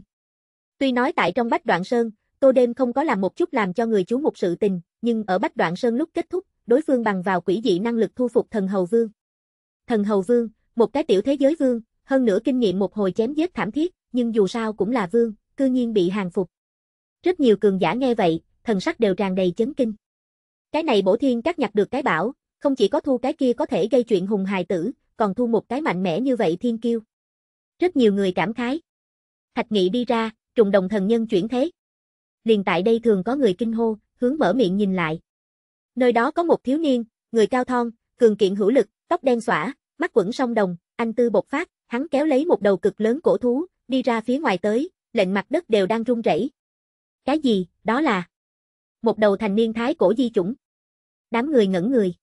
Tuy nói tại trong Bách Đoạn Sơn, Tô Đêm không có làm một chút làm cho người chú một sự tình, nhưng ở Bách Đoạn Sơn lúc kết thúc, đối phương bằng vào quỷ dị năng lực thu phục thần hầu vương thần hầu vương, một cái tiểu thế giới vương, hơn nữa kinh nghiệm một hồi chém giết thảm thiết, nhưng dù sao cũng là vương, cư nhiên bị hàng phục. Rất nhiều cường giả nghe vậy, thần sắc đều tràn đầy chấn kinh. Cái này bổ thiên các nhặt được cái bảo, không chỉ có thu cái kia có thể gây chuyện hùng hài tử, còn thu một cái mạnh mẽ như vậy thiên kiêu. Rất nhiều người cảm khái. Thạch nghị đi ra, trùng đồng thần nhân chuyển thế. Liền tại đây thường có người kinh hô, hướng mở miệng nhìn lại. Nơi đó có một thiếu niên, người cao thon, cường kiện hữu lực, tóc đen xõa, mắt quẩn song đồng, anh tư bộc phát, hắn kéo lấy một đầu cực lớn cổ thú, đi ra phía ngoài tới, lệnh mặt đất đều đang rung rẩy. Cái gì, đó là một đầu thành niên thái cổ di chủng. Đám người ngẩn người.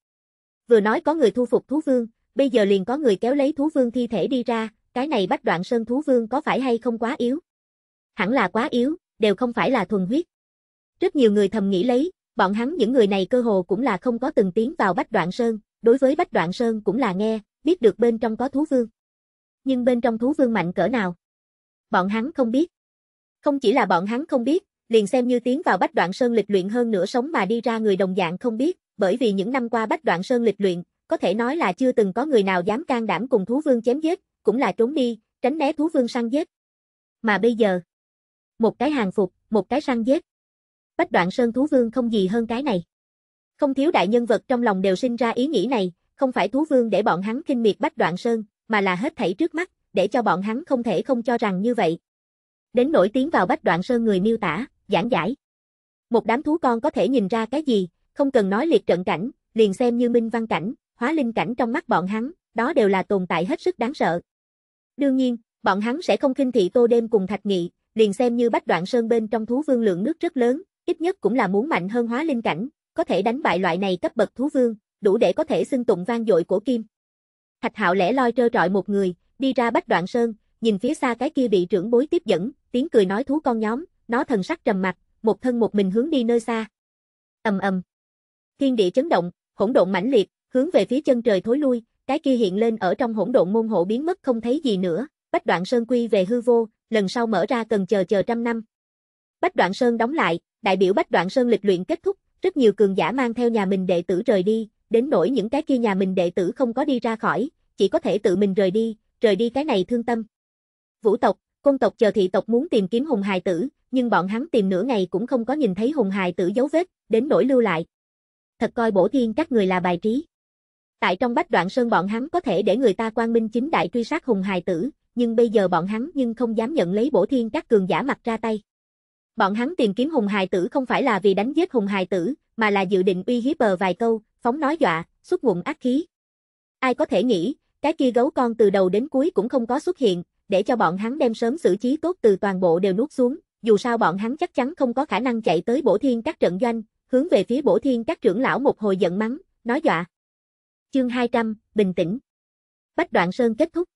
Vừa nói có người thu phục thú vương, bây giờ liền có người kéo lấy thú vương thi thể đi ra, cái này bách đoạn sơn thú vương có phải hay không quá yếu? Hẳn là quá yếu, đều không phải là thuần huyết. Rất nhiều người thầm nghĩ lấy, bọn hắn những người này cơ hồ cũng là không có từng tiến vào bách đoạn sơn, đối với Bách Đoạn Sơn cũng là nghe, biết được bên trong có thú vương. Nhưng bên trong thú vương mạnh cỡ nào? Bọn hắn không biết. Không chỉ là bọn hắn không biết, liền xem như tiến vào Bách Đoạn Sơn lịch luyện hơn nửa sống mà đi ra người đồng dạng không biết, bởi vì những năm qua Bách Đoạn Sơn lịch luyện, có thể nói là chưa từng có người nào dám can đảm cùng thú vương chém giết, cũng là trốn đi, tránh né thú vương săn giết. Mà bây giờ, một cái hàng phục, một cái săn giết. Bách Đoạn Sơn thú vương không gì hơn cái này. Không thiếu đại nhân vật trong lòng đều sinh ra ý nghĩ này, không phải thú vương để bọn hắn kinh miệt bách đoạn sơn, mà là hết thảy trước mắt, để cho bọn hắn không thể không cho rằng như vậy. Đến nổi tiếng vào bách đoạn sơn người miêu tả, giảng giải. Một đám thú con có thể nhìn ra cái gì, không cần nói liệt trận cảnh, liền xem như minh văn cảnh, hóa linh cảnh trong mắt bọn hắn, đó đều là tồn tại hết sức đáng sợ. Đương nhiên, bọn hắn sẽ không khinh thị tô đêm cùng thạch nghị, liền xem như bách đoạn sơn bên trong thú vương lượng nước rất lớn, ít nhất cũng là muốn mạnh hơn hóa linh cảnh, có thể đánh bại loại này cấp bậc thú vương, đủ để có thể xưng tụng vang dội của Kim. Thạch Hạo lẻ loi trơ trọi một người, đi ra Bách Đoạn Sơn, nhìn phía xa cái kia bị trưởng bối tiếp dẫn, tiếng cười nói thú con nhóm, nó thần sắc trầm mặt, một thân một mình hướng đi nơi xa. Ầm ầm. Thiên địa chấn động, hỗn độn mãnh liệt, hướng về phía chân trời thối lui, cái kia hiện lên ở trong hỗn độn môn hộ biến mất không thấy gì nữa, Bách Đoạn Sơn quy về hư vô, lần sau mở ra cần chờ chờ trăm năm. Bách Đoạn Sơn đóng lại, đại biểu Bách Đoạn Sơn lịch luyện kết thúc, rất nhiều cường giả mang theo nhà mình đệ tử rời đi, đến nỗi những cái kia nhà mình đệ tử không có đi ra khỏi, chỉ có thể tự mình rời đi, rời đi cái này thương tâm. Vũ tộc, công tộc chờ thị tộc muốn tìm kiếm hùng hài tử, nhưng bọn hắn tìm nửa ngày cũng không có nhìn thấy hùng hài tử dấu vết, đến nỗi lưu lại. Thật coi bổ thiên các người là bài trí. Tại trong bách đoạn sơn bọn hắn có thể để người ta quan minh chính đại truy sát hùng hài tử, nhưng bây giờ bọn hắn nhưng không dám nhận lấy bổ thiên các cường giả mặt ra tay. Bọn hắn tìm kiếm hùng hài tử không phải là vì đánh giết hùng hài tử, mà là dự định uy hiếp bờ vài câu, phóng nói dọa, xuất ngụm ác khí. Ai có thể nghĩ, cái kia gấu con từ đầu đến cuối cũng không có xuất hiện, để cho bọn hắn đem sớm xử trí tốt từ toàn bộ đều nuốt xuống, dù sao bọn hắn chắc chắn không có khả năng chạy tới bổ thiên các trận doanh, hướng về phía bổ thiên các trưởng lão một hồi giận mắng, nói dọa. Chương 200, bình tĩnh. Bách Đoạn Sơn kết thúc.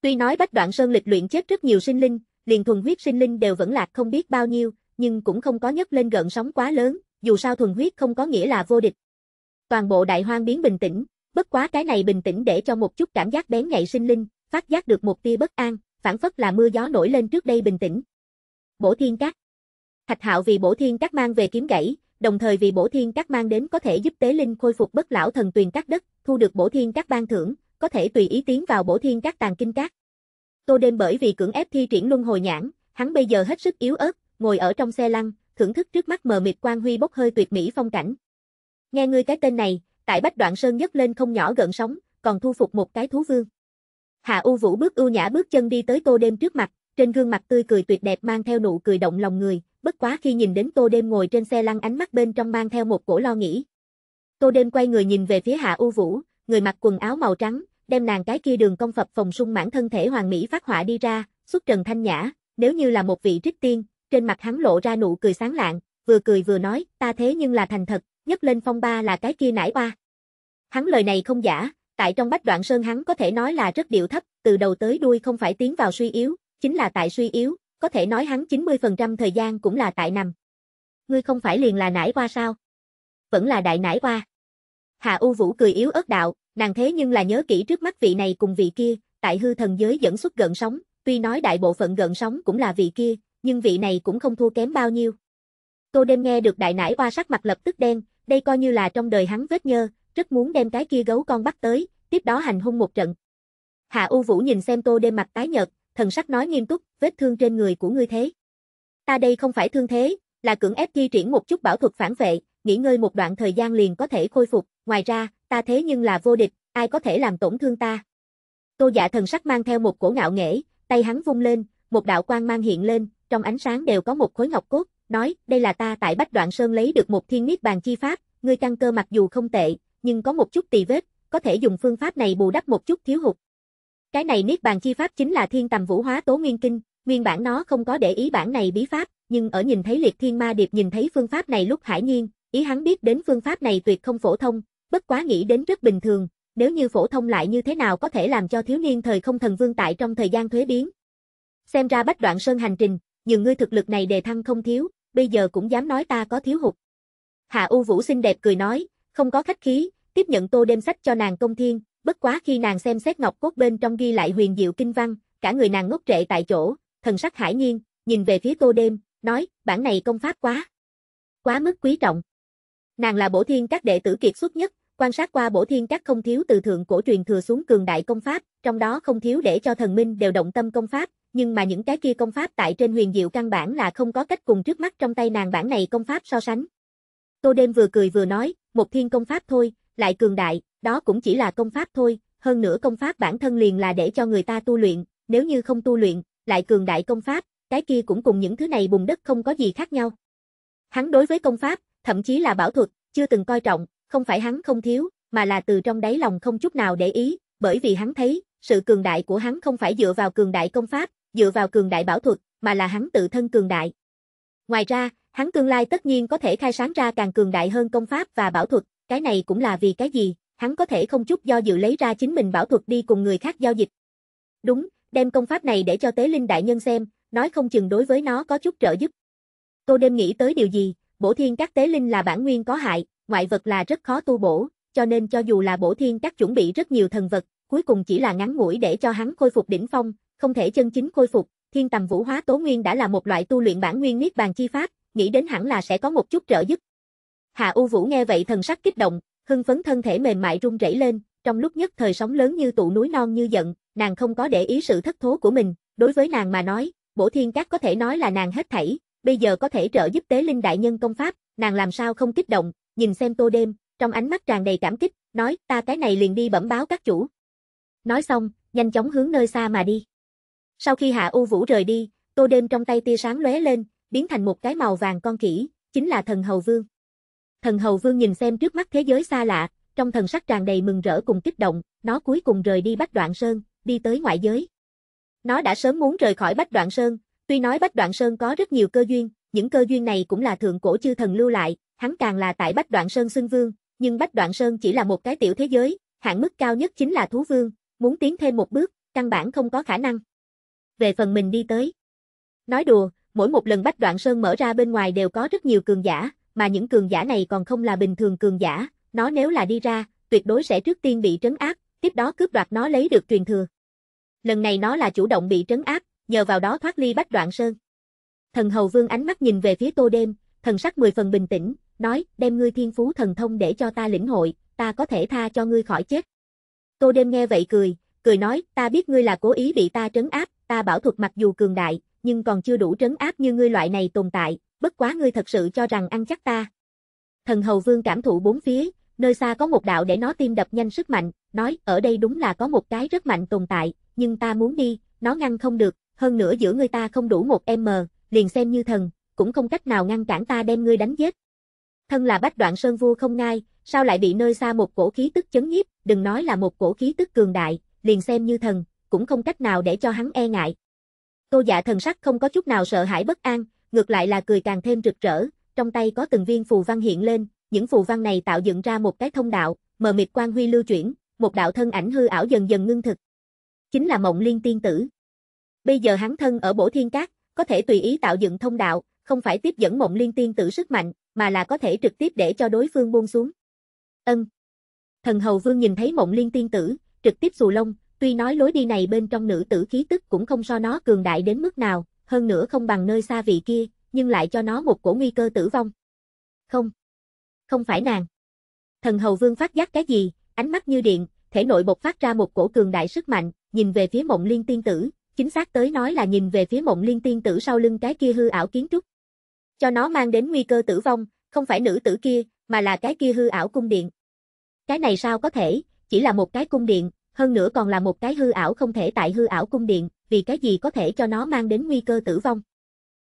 Tuy nói Bách Đoạn Sơn lịch luyện chết rất nhiều sinh linh, liền thuần huyết sinh linh đều vẫn lạc không biết bao nhiêu, nhưng cũng không có nhấc lên gợn sóng quá lớn, dù sao thuần huyết không có nghĩa là vô địch. Toàn bộ đại hoang biến bình tĩnh, bất quá cái này bình tĩnh để cho một chút cảm giác bén nhạy sinh linh, phát giác được một tia bất an, phản phất là mưa gió nổi lên trước đây bình tĩnh. Bổ Thiên cát Thạch Hạo vì Bổ Thiên cát mang về kiếm gãy, đồng thời vì Bổ Thiên cát mang đến có thể giúp Tế Linh khôi phục bất lão thần tuyền cát đất, thu được Bổ Thiên cát ban thưởng, có thể tùy ý tiến vào Bổ Thiên cát tàng kinh cát Tô đêm bởi vì cưỡng ép thi triển luân hồi nhãn, hắn bây giờ hết sức yếu ớt, ngồi ở trong xe lăn, thưởng thức trước mắt mờ mịt quang huy bốc hơi tuyệt mỹ phong cảnh. Nghe ngươi cái tên này, tại Bách Đoạn Sơn nhất lên không nhỏ gần sóng, còn thu phục một cái thú vương. Hạ U Vũ bước ưu nhã bước chân đi tới Tô đêm trước mặt, trên gương mặt tươi cười tuyệt đẹp mang theo nụ cười động lòng người, bất quá khi nhìn đến Tô đêm ngồi trên xe lăn ánh mắt bên trong mang theo một cổ lo nghĩ. Tô đêm quay người nhìn về phía Hạ U Vũ, người mặc quần áo màu trắng, đem nàng cái kia đường công phập phòng sung mãn thân thể hoàn mỹ phát họa đi ra, xuất trần thanh nhã, nếu như là một vị trích tiên, trên mặt hắn lộ ra nụ cười sáng lạng, vừa cười vừa nói, ta thế nhưng là thành thật, nhất lên phong ba là cái kia nải ba. Hắn lời này không giả, tại trong bách đoạn sơn hắn có thể nói là rất điệu thấp, từ đầu tới đuôi không phải tiến vào suy yếu, chính là tại suy yếu, có thể nói hắn 90% thời gian cũng là tại nằm. Ngươi không phải liền là nải qua sao? Vẫn là đại nải qua. Hạ U Vũ cười yếu ớt đạo, Nàng thế nhưng là nhớ kỹ trước mắt vị này cùng vị kia, tại hư thần giới dẫn xuất gần sóng, tuy nói đại bộ phận gần sóng cũng là vị kia, nhưng vị này cũng không thua kém bao nhiêu. Tô đêm nghe được đại nải oa sắc mặt lập tức đen, đây coi như là trong đời hắn vết nhơ, rất muốn đem cái kia gấu con bắt tới, tiếp đó hành hung một trận. Hạ U Vũ nhìn xem Tô đêm mặt tái nhợt, thần sắc nói nghiêm túc, vết thương trên người của ngươi thế. Ta đây không phải thương thế, là cưỡng ép thi triển một chút bảo thuật phản vệ, nghỉ ngơi một đoạn thời gian liền có thể khôi phục, ngoài ra, ta thế nhưng là vô địch, ai có thể làm tổn thương ta. Tô giả dạ thần sắc mang theo một cổ ngạo nghễ, tay hắn vung lên, một đạo quang mang hiện lên, trong ánh sáng đều có một khối ngọc cốt, nói, đây là ta tại Bách Đoạn Sơn lấy được một thiên niết bàn chi pháp, ngươi căn cơ mặc dù không tệ, nhưng có một chút tỳ vết, có thể dùng phương pháp này bù đắp một chút thiếu hụt. Cái này niết bàn chi pháp chính là thiên tầm vũ hóa tố nguyên kinh, nguyên bản nó không có để ý bản này bí pháp, nhưng ở nhìn thấy liệt thiên ma điệp nhìn thấy phương pháp này lúc hải nhiên, ý hắn biết đến phương pháp này tuyệt không phổ thông, bất quá nghĩ đến rất bình thường, nếu như phổ thông lại như thế nào có thể làm cho thiếu niên thời không thần vương tại trong thời gian thuế biến. Xem ra bách đoạn sơn hành trình, nhưng ngươi thực lực này đề thăng không thiếu, bây giờ cũng dám nói ta có thiếu hụt. Hạ U Vũ xinh đẹp cười nói, không có khách khí, tiếp nhận tô đêm sách cho nàng công thiên, bất quá khi nàng xem xét ngọc cốt bên trong ghi lại huyền diệu kinh văn, cả người nàng ngốc trệ tại chỗ, thần sắc hải nhiên, nhìn về phía tô đêm, nói, bản này công pháp quá. Quá mức quý trọng. Nàng là bổ thiên các đệ tử kiệt xuất nhất, Quan sát qua bổ thiên các không thiếu từ thượng cổ truyền thừa xuống cường đại công pháp, trong đó không thiếu để cho thần minh đều động tâm công pháp, nhưng mà những cái kia công pháp tại trên huyền diệu căn bản là không có cách cùng trước mắt trong tay nàng bản này công pháp so sánh. Tô đêm vừa cười vừa nói, một thiên công pháp thôi, lại cường đại, đó cũng chỉ là công pháp thôi, hơn nữa công pháp bản thân liền là để cho người ta tu luyện, nếu như không tu luyện, lại cường đại công pháp, cái kia cũng cùng những thứ này bùng đất không có gì khác nhau. Hắn đối với công pháp, thậm chí là bảo thuật, chưa từng coi trọng, không phải hắn không thiếu, mà là từ trong đáy lòng không chút nào để ý, bởi vì hắn thấy, sự cường đại của hắn không phải dựa vào cường đại công pháp, dựa vào cường đại bảo thuật, mà là hắn tự thân cường đại. Ngoài ra, hắn tương lai tất nhiên có thể khai sáng ra càng cường đại hơn công pháp và bảo thuật, cái này cũng là vì cái gì, hắn có thể không chút do dự lấy ra chính mình bảo thuật đi cùng người khác giao dịch. Đúng, đem công pháp này để cho Tế Linh Đại Nhân xem, nói không chừng đối với nó có chút trợ giúp. Tô đêm nghĩ tới điều gì, bổ thiên các Tế Linh là bản nguyên có hại, ngoại vật là rất khó tu bổ, cho nên cho dù là bổ thiên các chuẩn bị rất nhiều thần vật, cuối cùng chỉ là ngắn ngủi để cho hắn khôi phục đỉnh phong, không thể chân chính khôi phục, thiên tầm vũ hóa tố nguyên đã là một loại tu luyện bản nguyên niết bàn chi pháp, nghĩ đến hẳn là sẽ có một chút trợ giúp. Hạ U Vũ nghe vậy thần sắc kích động, hưng phấn thân thể mềm mại rung rẩy lên, trong lúc nhất thời sóng lớn như tụ núi non như giận, nàng không có để ý sự thất thố của mình, đối với nàng mà nói, Bổ Thiên Các có thể nói là nàng hết thảy, bây giờ có thể trợ giúp Tế Linh đại nhân công pháp, nàng làm sao không kích động, nhìn xem tô đêm, trong ánh mắt tràn đầy cảm kích, nói ta cái này liền đi bẩm báo các chủ. Nói xong, nhanh chóng hướng nơi xa mà đi. Sau khi Hạ U Vũ rời đi, tô đêm trong tay tia sáng lóe lên, biến thành một cái màu vàng con kỹ chính là thần hầu vương. Thần hầu vương nhìn xem trước mắt thế giới xa lạ, trong thần sắc tràn đầy mừng rỡ cùng kích động, nó cuối cùng rời đi Bách Đoạn Sơn, đi tới ngoại giới. Nó đã sớm muốn rời khỏi Bách Đoạn Sơn, tuy nói Bách Đoạn Sơn có rất nhiều cơ duyên, những cơ duyên này cũng là thượng cổ chư thần lưu lại, hắn càng là tại Bách Đoạn Sơn xưng vương, nhưng Bách Đoạn Sơn chỉ là một cái tiểu thế giới, hạng mức cao nhất chính là thú vương, muốn tiến thêm một bước, căn bản không có khả năng. Về phần mình đi tới. Nói đùa, mỗi một lần Bách Đoạn Sơn mở ra bên ngoài đều có rất nhiều cường giả, mà những cường giả này còn không là bình thường cường giả, nó nếu là đi ra, tuyệt đối sẽ trước tiên bị trấn áp, tiếp đó cướp đoạt nó lấy được truyền thừa. Lần này nó là chủ động bị trấn áp, nhờ vào đó thoát ly Bách Đoạn Sơn. Thần Hầu Vương ánh mắt nhìn về phía Tô Đêm, thần sắc mười phần bình tĩnh, nói, đem ngươi thiên phú thần thông để cho ta lĩnh hội, ta có thể tha cho ngươi khỏi chết. Tô đêm nghe vậy cười, cười nói, ta biết ngươi là cố ý bị ta trấn áp, ta bảo thuật mặc dù cường đại, nhưng còn chưa đủ trấn áp như ngươi loại này tồn tại, bất quá ngươi thật sự cho rằng ăn chắc ta. Thần hầu vương cảm thụ bốn phía, nơi xa có một đạo để nó tim đập nhanh sức mạnh, nói, ở đây đúng là có một cái rất mạnh tồn tại, nhưng ta muốn đi, nó ngăn không được, hơn nữa giữa ngươi ta không đủ một m, liền xem như thần, cũng không cách nào ngăn cản ta đem ngươi đánh giết. Thân là bách đoạn sơn vua không ngai, sao lại bị nơi xa một cổ khí tức chấn nhiếp, đừng nói là một cổ khí tức cường đại, liền xem như thần, cũng không cách nào để cho hắn e ngại. Tô giả dạ thần sắc không có chút nào sợ hãi bất an, ngược lại là cười càng thêm rực rỡ, trong tay có từng viên phù văn hiện lên, những phù văn này tạo dựng ra một cái thông đạo, mờ mịt quang huy lưu chuyển, một đạo thân ảnh hư ảo dần dần ngưng thực. Chính là Mộng Liên tiên tử. Bây giờ hắn thân ở Bổ Thiên Cát, có thể tùy ý tạo dựng thông đạo, không phải tiếp dẫn Mộng Liên tiên tử sức mạnh, mà là có thể trực tiếp để cho đối phương buông xuống. Ân. Thần Hầu Vương nhìn thấy Mộng Liên tiên tử, trực tiếp xù lông, tuy nói lối đi này bên trong nữ tử khí tức cũng không so nó cường đại đến mức nào, hơn nữa không bằng nơi xa vị kia, nhưng lại cho nó một cổ nguy cơ tử vong. Không. Không phải nàng. Thần Hầu Vương phát giác cái gì, ánh mắt như điện, thể nội bộc phát ra một cổ cường đại sức mạnh, nhìn về phía Mộng Liên tiên tử, chính xác tới nói là nhìn về phía Mộng Liên tiên tử sau lưng cái kia hư ảo kiến trúc cho nó mang đến nguy cơ tử vong, không phải nữ tử kia, mà là cái kia hư ảo cung điện. Cái này sao có thể, chỉ là một cái cung điện, hơn nữa còn là một cái hư ảo không thể tại hư ảo cung điện, vì cái gì có thể cho nó mang đến nguy cơ tử vong.